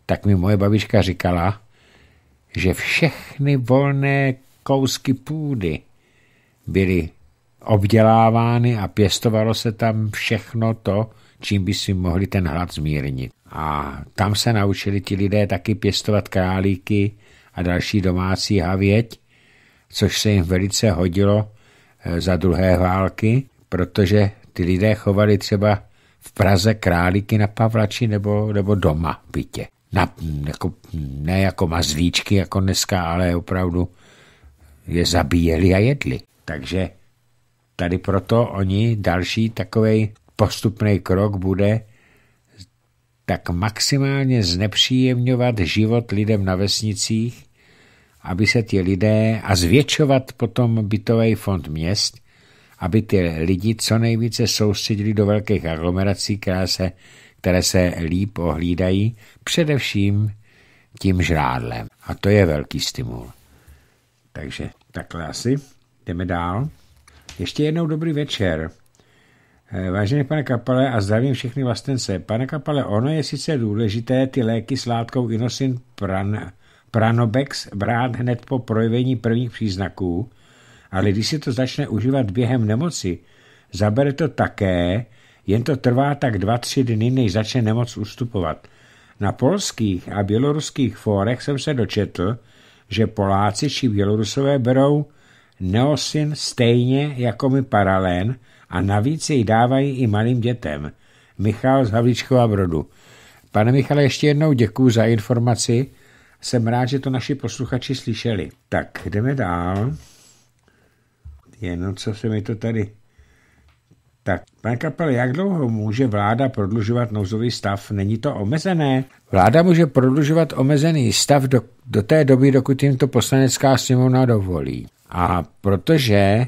tak mi moje babička říkala, že všechny volné kousky půdy byly obdělávány a pěstovalo se tam všechno to, čím by si mohli ten hlad zmírnit. A tam se naučili ti lidé taky pěstovat králíky, a další domácí havěť, což se jim velice hodilo eh, za druhé války, protože ty lidé chovali třeba v Praze králíky na pavlači nebo, nebo doma v bytě. Na, jako, ne jako mazlíčky, jako dneska, ale opravdu je zabíjeli a jedli. Takže tady proto oni další takový postupný krok bude tak maximálně znepříjemňovat život lidem na vesnicích, aby se ti lidé a zvětšovat potom bytový fond měst, aby ty lidi co nejvíce soustředili do velkých aglomerací, které se, které se líp ohlídají, především tím žrádlem. A to je velký stimul. Takže takhle asi. Jdeme dál. Ještě jednou dobrý večer. Eh, vážený pane Kapale a zdravím všechny vlastence. Pane Kapale, ono je sice důležité ty léky s látkou Inosin Pran, Pranobex brát hned po projevení prvních příznaků, ale když se to začne užívat během nemoci, zabere to také, jen to trvá tak 2-3 dny, než začne nemoc ustupovat. Na polských a běloruských fórech jsem se dočetl, že Poláci či Bělorusové berou neosin stejně jako my paralén, a navíc jej dávají i malým dětem. Michal z Havličkova Brodu. Pane Michale, ještě jednou děkuji za informaci. Jsem rád, že to naši posluchači slyšeli. Tak, jdeme dál. Jenom co se mi to tady... Tak, pane Kapel, jak dlouho může vláda prodlužovat nouzový stav? Není to omezené? Vláda může prodlužovat omezený stav do, do té doby, dokud jim to poslanecká sněmovna dovolí. A protože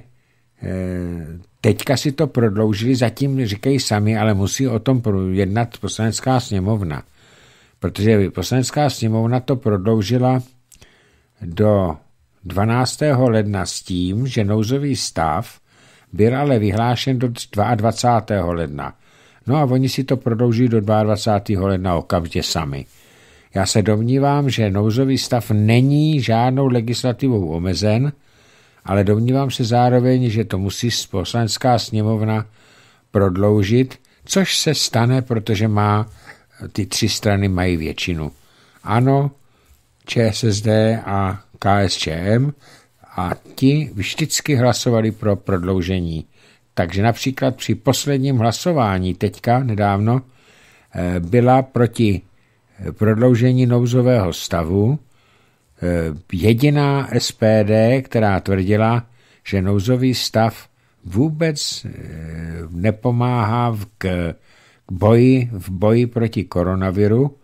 Eh, teďka si to prodloužili, zatím říkají sami, ale musí o tom jednat poslanecká sněmovna. Protože poslanecká sněmovna to prodloužila do 12. ledna s tím, že nouzový stav byl ale vyhlášen do 22. ledna. No a oni si to prodlouží do 22. ledna okamžitě sami. Já se domnívám, že nouzový stav není žádnou legislativou omezen, ale domnívám se zároveň, že to musí poslanecká sněmovna prodloužit, což se stane, protože má eh, ty tři strany mají většinu. Ano, ČSSD a KSČM a ti vždycky hlasovali pro prodloužení. Takže například při posledním hlasování teďka nedávno eh, byla proti eh, prodloužení nouzového stavu Eh, jediná SPD, která tvrdila, že nouzový stav vůbec eh, nepomáhá v k, k boji, v boji proti koronaviru,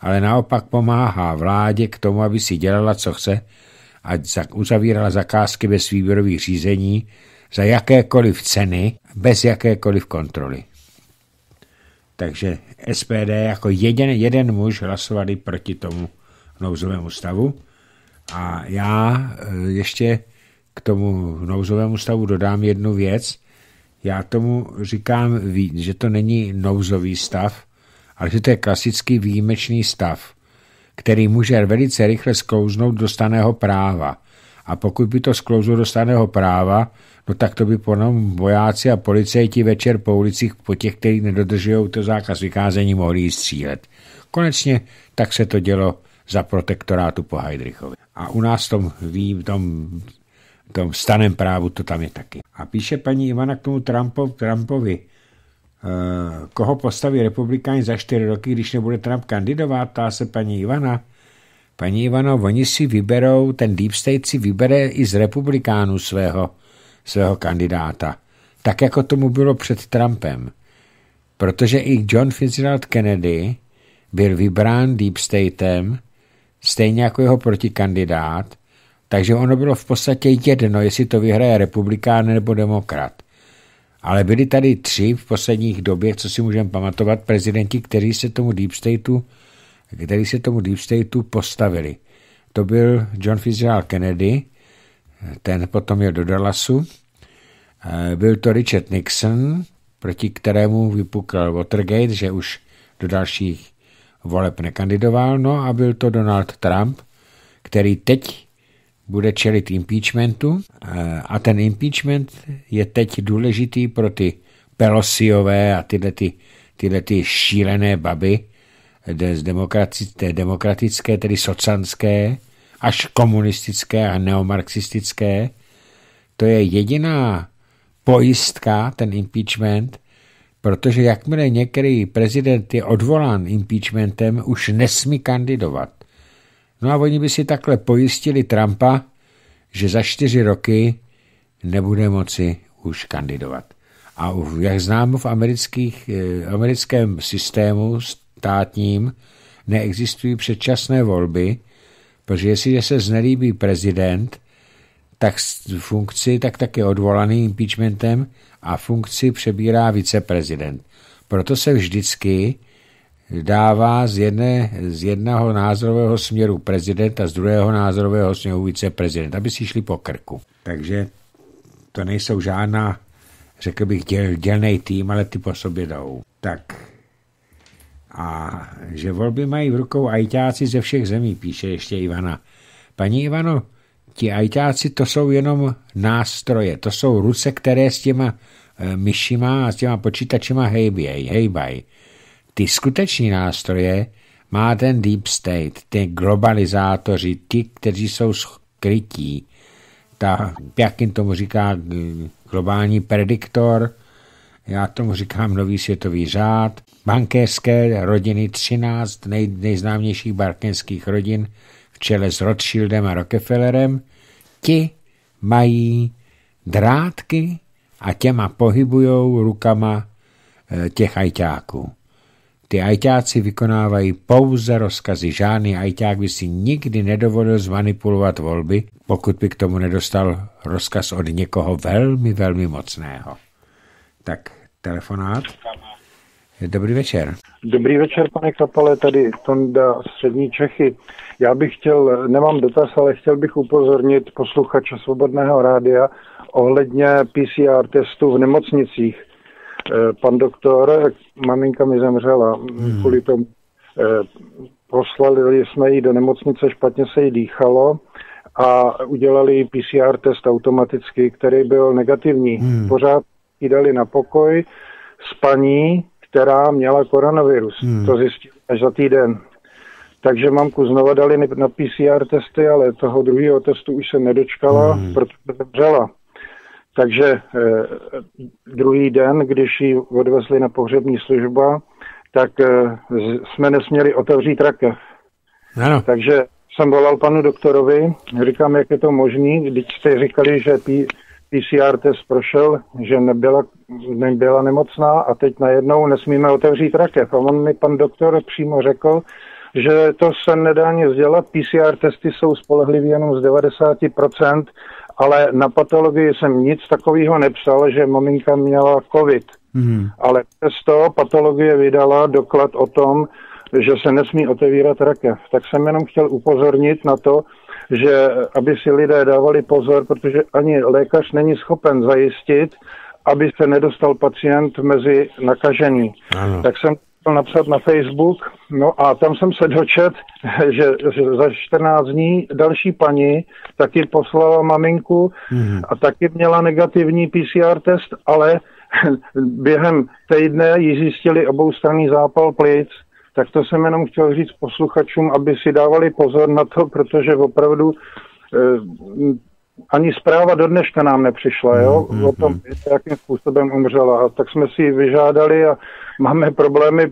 ale naopak pomáhá vládě k tomu, aby si dělala, co chce a uzavírala zakázky bez výběrových řízení za jakékoliv ceny, bez jakékoliv kontroly. Takže SPD jako jeden, jeden muž hlasovali proti tomu nouzovému stavu. A já eh, ještě k tomu nouzovému stavu dodám jednu věc. Já tomu říkám, že to není nouzový stav, ale že to je klasický výjimečný stav, který může velice rychle sklouznout do staného práva. A pokud by to sklouzlo do staného práva, no tak to by potom vojáci a policajti večer po ulicích po těch, kteří nedodržují to zákaz vykázení, mohli střílet. Konečně tak se to dělo za protektorátu po Heidrichovi. A u nás tom, vím, tom, tom stanem právu to tam je taky. A píše paní Ivana k tomu Trumpo, Trumpovi, eh, koho postaví republikáni za čtyři roky, když nebude Trump kandidovat, tá se paní Ivana. Paní Ivano, oni si vyberou, ten Deep State si vybere i z republikánů svého, svého kandidáta. Tak, jako tomu bylo před Trumpem. Protože i John Fitzgerald Kennedy byl vybrán Deep Statem, stejně jako jeho protikandidát, takže ono bylo v podstatě jedno, jestli to vyhraje republikán nebo demokrat. Ale byli tady tři v posledních době, co si můžeme pamatovat, prezidenti, kteří se tomu deep stateu, kteří se tomu deep stateu postavili. To byl John Fitzgerald Kennedy, ten potom je do Dallasu. Eh, byl to Richard Nixon, proti kterému vypukl Watergate, že už do dalších voleb nekandidoval, no a byl to Donald Trump, který teď bude čelit impeachmentu eh, a ten impeachment je teď důležitý pro ty Pelosiové a tyhle ty, tyhle ty šílené baby z demokratické, demokratické, tedy socanské, až komunistické a neomarxistické. To je jediná pojistka, ten impeachment, protože jakmile některý prezident je odvolán impeachmentem, už nesmí kandidovat. No a oni by si takhle pojistili Trumpa, že za čtyři roky nebude moci už kandidovat. A jak znám v amerických, eh, americkém systému státním neexistují předčasné volby, protože jestliže se znelíbí prezident, tak funkci tak také odvolaný impeachmentem a funkci přebírá viceprezident. Proto se vždycky dává z, jedné, z jednoho názorového směru prezident a z druhého názorového směru viceprezident, aby si šli po krku. Takže to nejsou žádná, řekl bych, děl, dělný tým, ale ty po sobě jdou. Tak. A že volby mají v rukou ajťáci ze všech zemí, píše ještě Ivana. Paní Ivano, ti ajťáci to jsou jenom nástroje, to jsou ruce, které s těma eh, myšima a s těma počítačima hejběj, hejbaj. Ty skuteční nástroje má ten deep state, ty globalizátoři, ti, kteří jsou skrytí. Ta, jak jim tomu říká globální prediktor, já tomu říkám nový světový řád, bankéřské rodiny 13 nej, nejznámějších bankéřských rodin, čele s Rothschildem a Rockefellerem, ti mají drátky a těma pohybujou rukama eh, těch ajťáků. Ty ajťáci vykonávají pouze rozkazy. Žádný ajťák by si nikdy nedovolil zmanipulovat volby, pokud by k tomu nedostal rozkaz od někoho velmi, velmi mocného. Tak telefonát. Dobrý večer. Dobrý večer, pane Kapale, tady Tonda Střední Čechy. Já bych chtěl, nemám dotaz, ale chtěl bych upozornit posluchače Svobodného rádia ohledně PCR testů v nemocnicích. Eh, pan doktor, maminka mi zemřela hmm. kvůli tomu. Eh, poslali jsme ji do nemocnice, špatně se jí dýchalo a udělali PCR test automaticky, který byl negativní. Hmm. Pořád ji dali na pokoj, spaní, která měla koronavirus. Hmm. To zjistil až za týden. Takže mamku znova dali na PCR testy, ale toho druhého testu už se nedočkala, hmm. protože zemřela. Takže eh, druhý den, když ji odvezli na pohřební služba, tak eh, jsme nesměli otevřít rakev. Ano. Takže jsem volal panu doktorovi, říkám, jak je to možné, když jste říkali, že pí, PCR test prošel, že nebyla, nebyla nemocná a teď najednou nesmíme otevřít rakev. A on mi pan doktor přímo řekl, že to se nedá nic dělat. PCR testy jsou spolehlivý jenom z 90%, ale na patologii jsem nic takového nepsal, že maminka měla COVID. Hmm. Ale přesto patologie vydala doklad o tom, že se nesmí otevírat rakev. Tak jsem jenom chtěl upozornit na to, že aby si lidé dávali pozor, protože ani lékař není schopen zajistit, aby se nedostal pacient mezi nakažení. Ano. Tak jsem to napsat na Facebook, no a tam jsem se dočet, že, že za 14 dní další paní taky poslala maminku mm-hmm. a taky měla negativní PCR test, ale během týdne ji zjistili oboustranný zápal plic. Tak to jsem jenom chtěl říct posluchačům, aby si dávali pozor na to, protože opravdu eh, ani zpráva do dneška nám nepřišla, jo, mm-hmm. o tom, jakým způsobem umřela. A tak jsme si ji vyžádali a máme problémy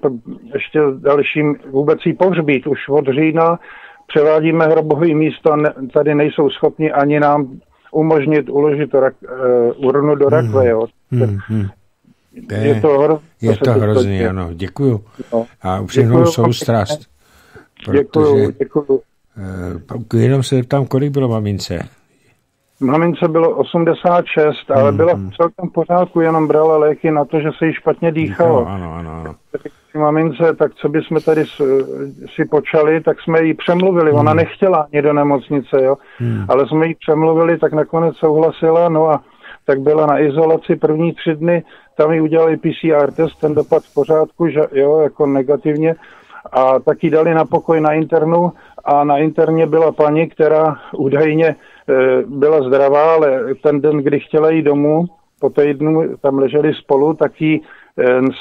ještě dalším vůbec jí pohřbít. Už od října převádíme hrobové místo tady nejsou schopni ani nám umožnit uložit rak, uh, urnu do rakve, mm-hmm. jo. Mm, je, je to, hro, je to hrozný, to ano. Děkuju. No. A upřímnou děkuju, soustrast. Protože, děkuju, děkuju. Uh, eh, jenom se tam kolik bylo mamince? Mamince bylo 86, ale mm-hmm. byla mhm. v celkem pořádku, jenom brala léky na to, že se jí špatně dýchalo. No, ano, ano, ano. Mamince, tak co by jsme tady eh, si počali, tak jsme ji přemluvili. Ona mhm. nechtěla ani do nemocnice, jo? Mm. ale jsme ji přemluvili, tak nakonec souhlasila, no a tak byla na izolaci první tři dny, tam ji udělali PCR test, ten dopad v pořádku, že jo, jako negativně, a taky dali na pokoj na internu a na interně byla paní, která údajně e, byla zdravá, ale ten den, kdy chtěla jít domů, po týdnu tam leželi spolu, tak jí e,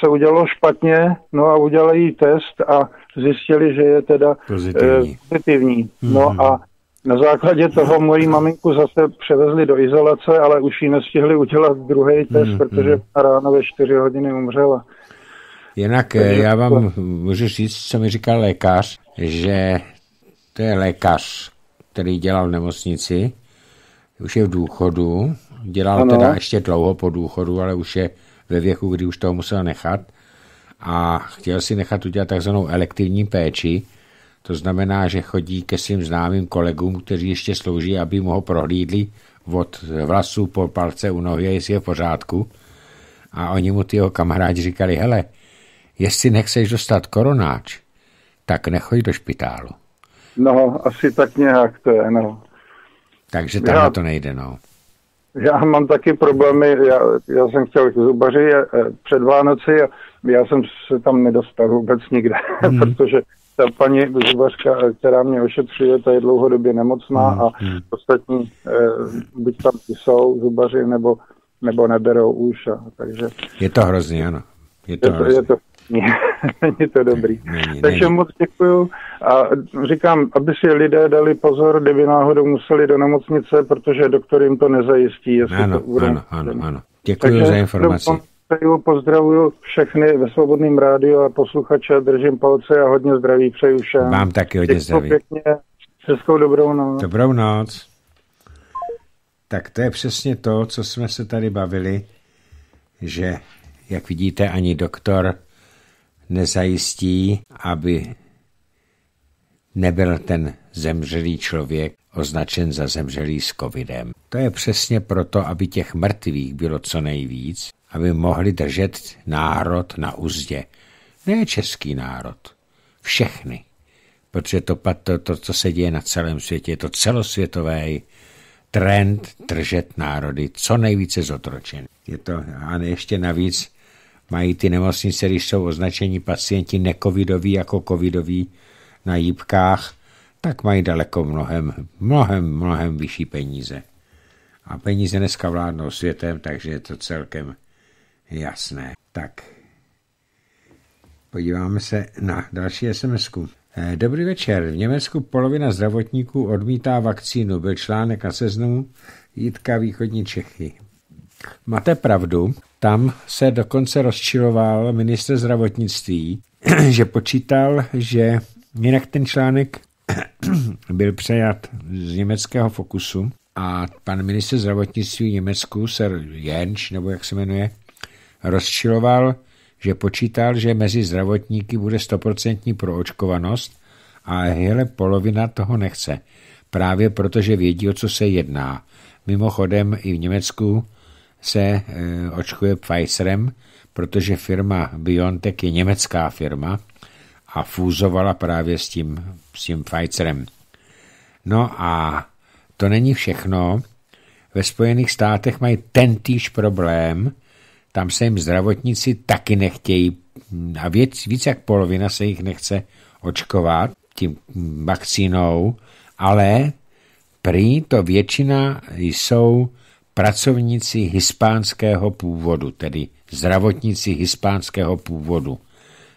se udělalo špatně, no a udělali jí test a zjistili, že je teda e, pozitivní. pozitivní. No mhm. a na základě toho moji maminku zase převezli do izolace, ale už ji nestihli udělat druhý test, mm, protože hmm. ráno ve 4 hodiny umřela. Jinak eh, Takže já vám to... můžu říct, co mi říkal lékař, že to je lékař, který dělal v nemocnici, už je v důchodu, dělal ano. teda ještě dlouho po důchodu, ale už je ve věku, kdy už toho musel nechat a chtěl si nechat udělat takzvanou elektivní péči, to znamená, že chodí ke svým známým kolegům, kteří ještě slouží, aby mu ho prohlídli od vlasů po palce u nohy, jestli je v pořádku. A oni mu ty jeho kamarádi říkali, hele, jestli nechceš dostat koronáč, tak nechoď do špitálu. No, asi tak nějak to je, no. Takže tam to nejde, no. Já mám taky problémy, já, já jsem chtěl k zubaři eh, eh, před Vánoci a já jsem se tam nedostal vůbec nikde, mm. protože ta paní zubařka, která mě ošetřuje, ta je dlouhodobě nemocná hmm, a hmm. ostatní, eh, buď tam jsou zubaři, nebo, nebo neberou už. A, takže... Je to hrozně, ano. Je to, je to, Je to Není to dobrý. Není, Takže není. moc děkuju a říkám, aby si lidé dali pozor, kdyby náhodou museli do nemocnice, protože doktor jim to nezajistí. Jestli ano, to bude... ano, ano, ano. Děkuji Takže za informaci. Doufám, přeju, pozdravuju všechny ve Svobodném rádiu a posluchače, držím palce a hodně zdraví přeju všem. Mám taky hodně Děkuji. zdraví. pěkně, českou dobrou noc. Dobrou noc. Tak to je přesně to, co jsme se tady bavili, že, jak vidíte, ani doktor nezajistí, aby nebyl ten zemřelý člověk označen za zemřelý s covidem. To je přesně proto, aby těch mrtvých bylo co nejvíc aby mohli držet národ na úzdě. Ne český národ, všechny. Protože to, to, to, co se děje na celém světě, je to celosvětový trend držet národy co nejvíce zotročen. Je to, a ještě navíc mají ty nemocnice, když jsou označení pacienti nekovidoví jako covidoví na jípkách, tak mají daleko mnohem, mnohem, mnohem vyšší peníze. A peníze dneska vládnou světem, takže je to celkem Jasné, tak podíváme se na další sms -ku. Eh, dobrý večer. V Německu polovina zdravotníků odmítá vakcínu. Byl článek a seznamu Jitka Východní Čechy. Máte pravdu, tam se dokonce rozčiloval minister zdravotnictví, že počítal, že jinak ten článek byl přejat z německého fokusu a pan minister zdravotnictví Německu, Sir Jensch, nebo jak se jmenuje, Rozčiloval, že počítal, že mezi zdravotníky bude stoprocentní proočkovanost a hele, polovina toho nechce. Právě protože vědí, o co se jedná. Mimochodem i v Německu se e, očkuje Pfizerem, protože firma BioNTech je německá firma a fúzovala právě s tím, s tím Pfizerem. No a to není všechno. Ve Spojených státech mají tentýž problém, tam se jim zdravotníci taky nechtějí a víc, víc jak polovina se jich nechce očkovat tím vakcínou, ale prý to většina jsou pracovníci hispánského původu, tedy zdravotníci hispánského původu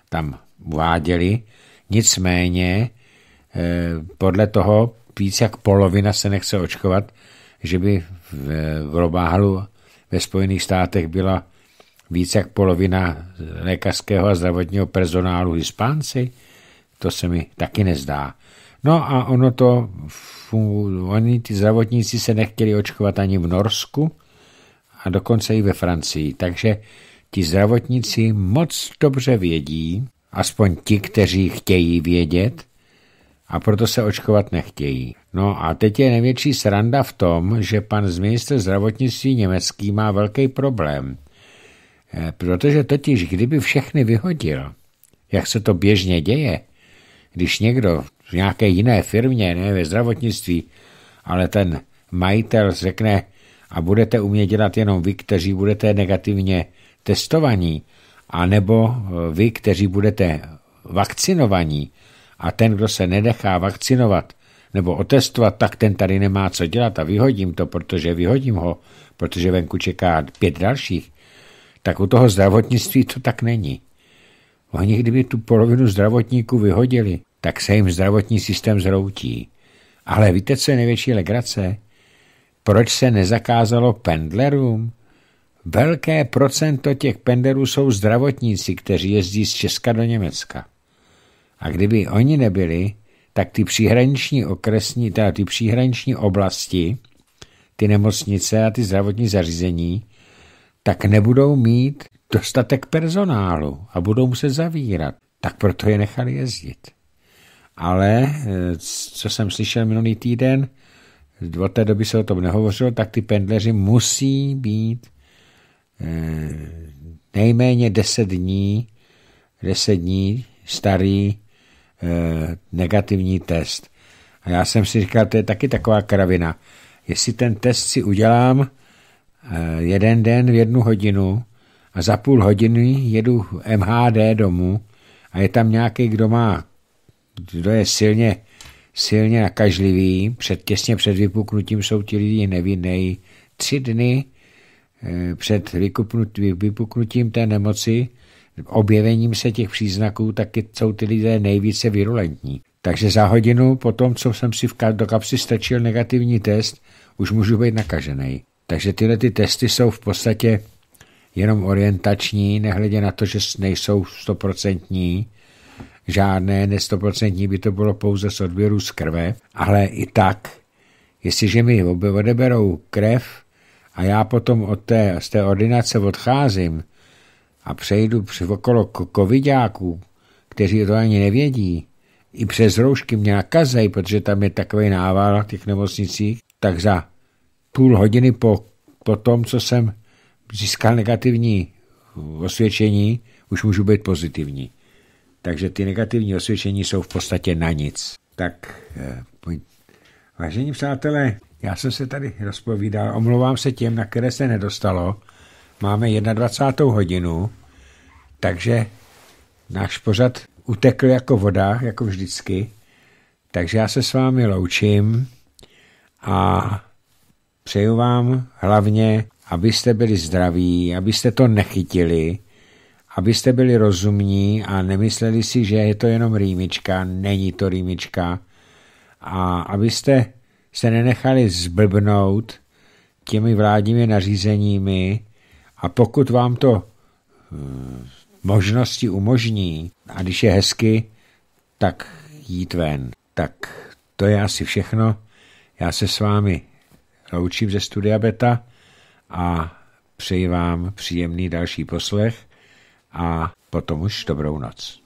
tam uváděli. Nicméně e, podle toho víc jak polovina se nechce očkovat, že by v, v Robáhalu ve Spojených státech byla víc jak polovina lékařského a zdravotního personálu Hispánci? To se mi taky nezdá. No a ono to, oni ty zdravotníci se nechtěli očkovat ani v Norsku a dokonce i ve Francii. Takže ti zdravotníci moc dobře vědí, aspoň ti, kteří chtějí vědět, a proto se očkovat nechtějí. No a teď je největší sranda v tom, že pan z ministr zdravotnictví německý má velký problém – Eh, protože totiž, kdyby všechny vyhodil, jak se to běžně děje, když někdo v nějaké jiné firmě, ne ve zdravotnictví, ale ten majitel řekne, a budete umět dělat jenom vy, kteří budete negativně testovaní, anebo eh, vy, kteří budete vakcinovaní a ten, kdo se nedechá vakcinovat nebo otestovat, tak ten tady nemá co dělat a vyhodím to, protože vyhodím ho, protože venku čeká pět dalších, tak u toho zdravotnictví to tak není. Oni kdyby tu polovinu zdravotníků vyhodili, tak se jim zdravotní systém zroutí. Ale víte, co je největší legrace? Proč se nezakázalo pendlerům? Velké procento těch pendlerů jsou zdravotníci, kteří jezdí z Česka do Německa. A kdyby oni nebyli, tak ty příhraniční okresní, teda ty příhraniční oblasti, ty nemocnice a ty zdravotní zařízení tak nebudou mít dostatek personálu a budou muset zavírat. Tak proto je nechali jezdit. Ale, eh, co jsem slyšel minulý týden, do té doby se o tom nehovořilo, tak ty pendleři musí být eh, nejméně 10 dní, 10 dní starý eh, negativní test. A já jsem si říkal, to je taky taková kravina. Jestli ten test si udělám Eh, jeden den v jednu hodinu a za půl hodiny jedu MHD domů a je tam nějaký, kdo má, kdo je silně, silně nakažlivý, před, těsně před vypuknutím jsou ti lidi nevinnej. Tři dny eh, před vypuknutím té nemoci, objevením se těch příznaků, taky jsou ty lidé nejvíce virulentní. Takže za hodinu po tom, co jsem si do kapsy strčil negativní test, už můžu být nakažený. Takže tyhle ty testy jsou v podstatě jenom orientační, nehledě na to, že nejsou stoprocentní, žádné nestoprocentní by to bylo pouze z odběru z krve, ale i tak, jestliže mi odeberou krev a já potom od té, z té ordinace odcházím a přejdu při okolo covidáků, kteří to ani nevědí, i přes roušky mě nakazají, protože tam je takový nával v těch nemocnicích, tak za půl hodiny po, po tom, co jsem získal negativní osvědčení, už můžu být pozitivní. Takže ty negativní osvědčení jsou v podstatě na nic. Tak, eh, vážení přátelé, já jsem se tady rozpovídal, omlouvám se těm, na které se nedostalo. Máme 21. hodinu, takže náš pořad utekl jako voda, jako vždycky. Takže já se s vámi loučím a Přeju vám hlavně, abyste byli zdraví, abyste to nechytili, abyste byli rozumní a nemysleli si, že je to jenom rýmička, není to rýmička a abyste se nenechali zblbnout těmi vládními nařízeními a pokud vám to hm, možnosti umožní a když je hezky, tak jít ven. Tak to je asi všechno. Já se s vámi loučím ze studia Beta a přeji vám příjemný další poslech a potom už dobrou noc.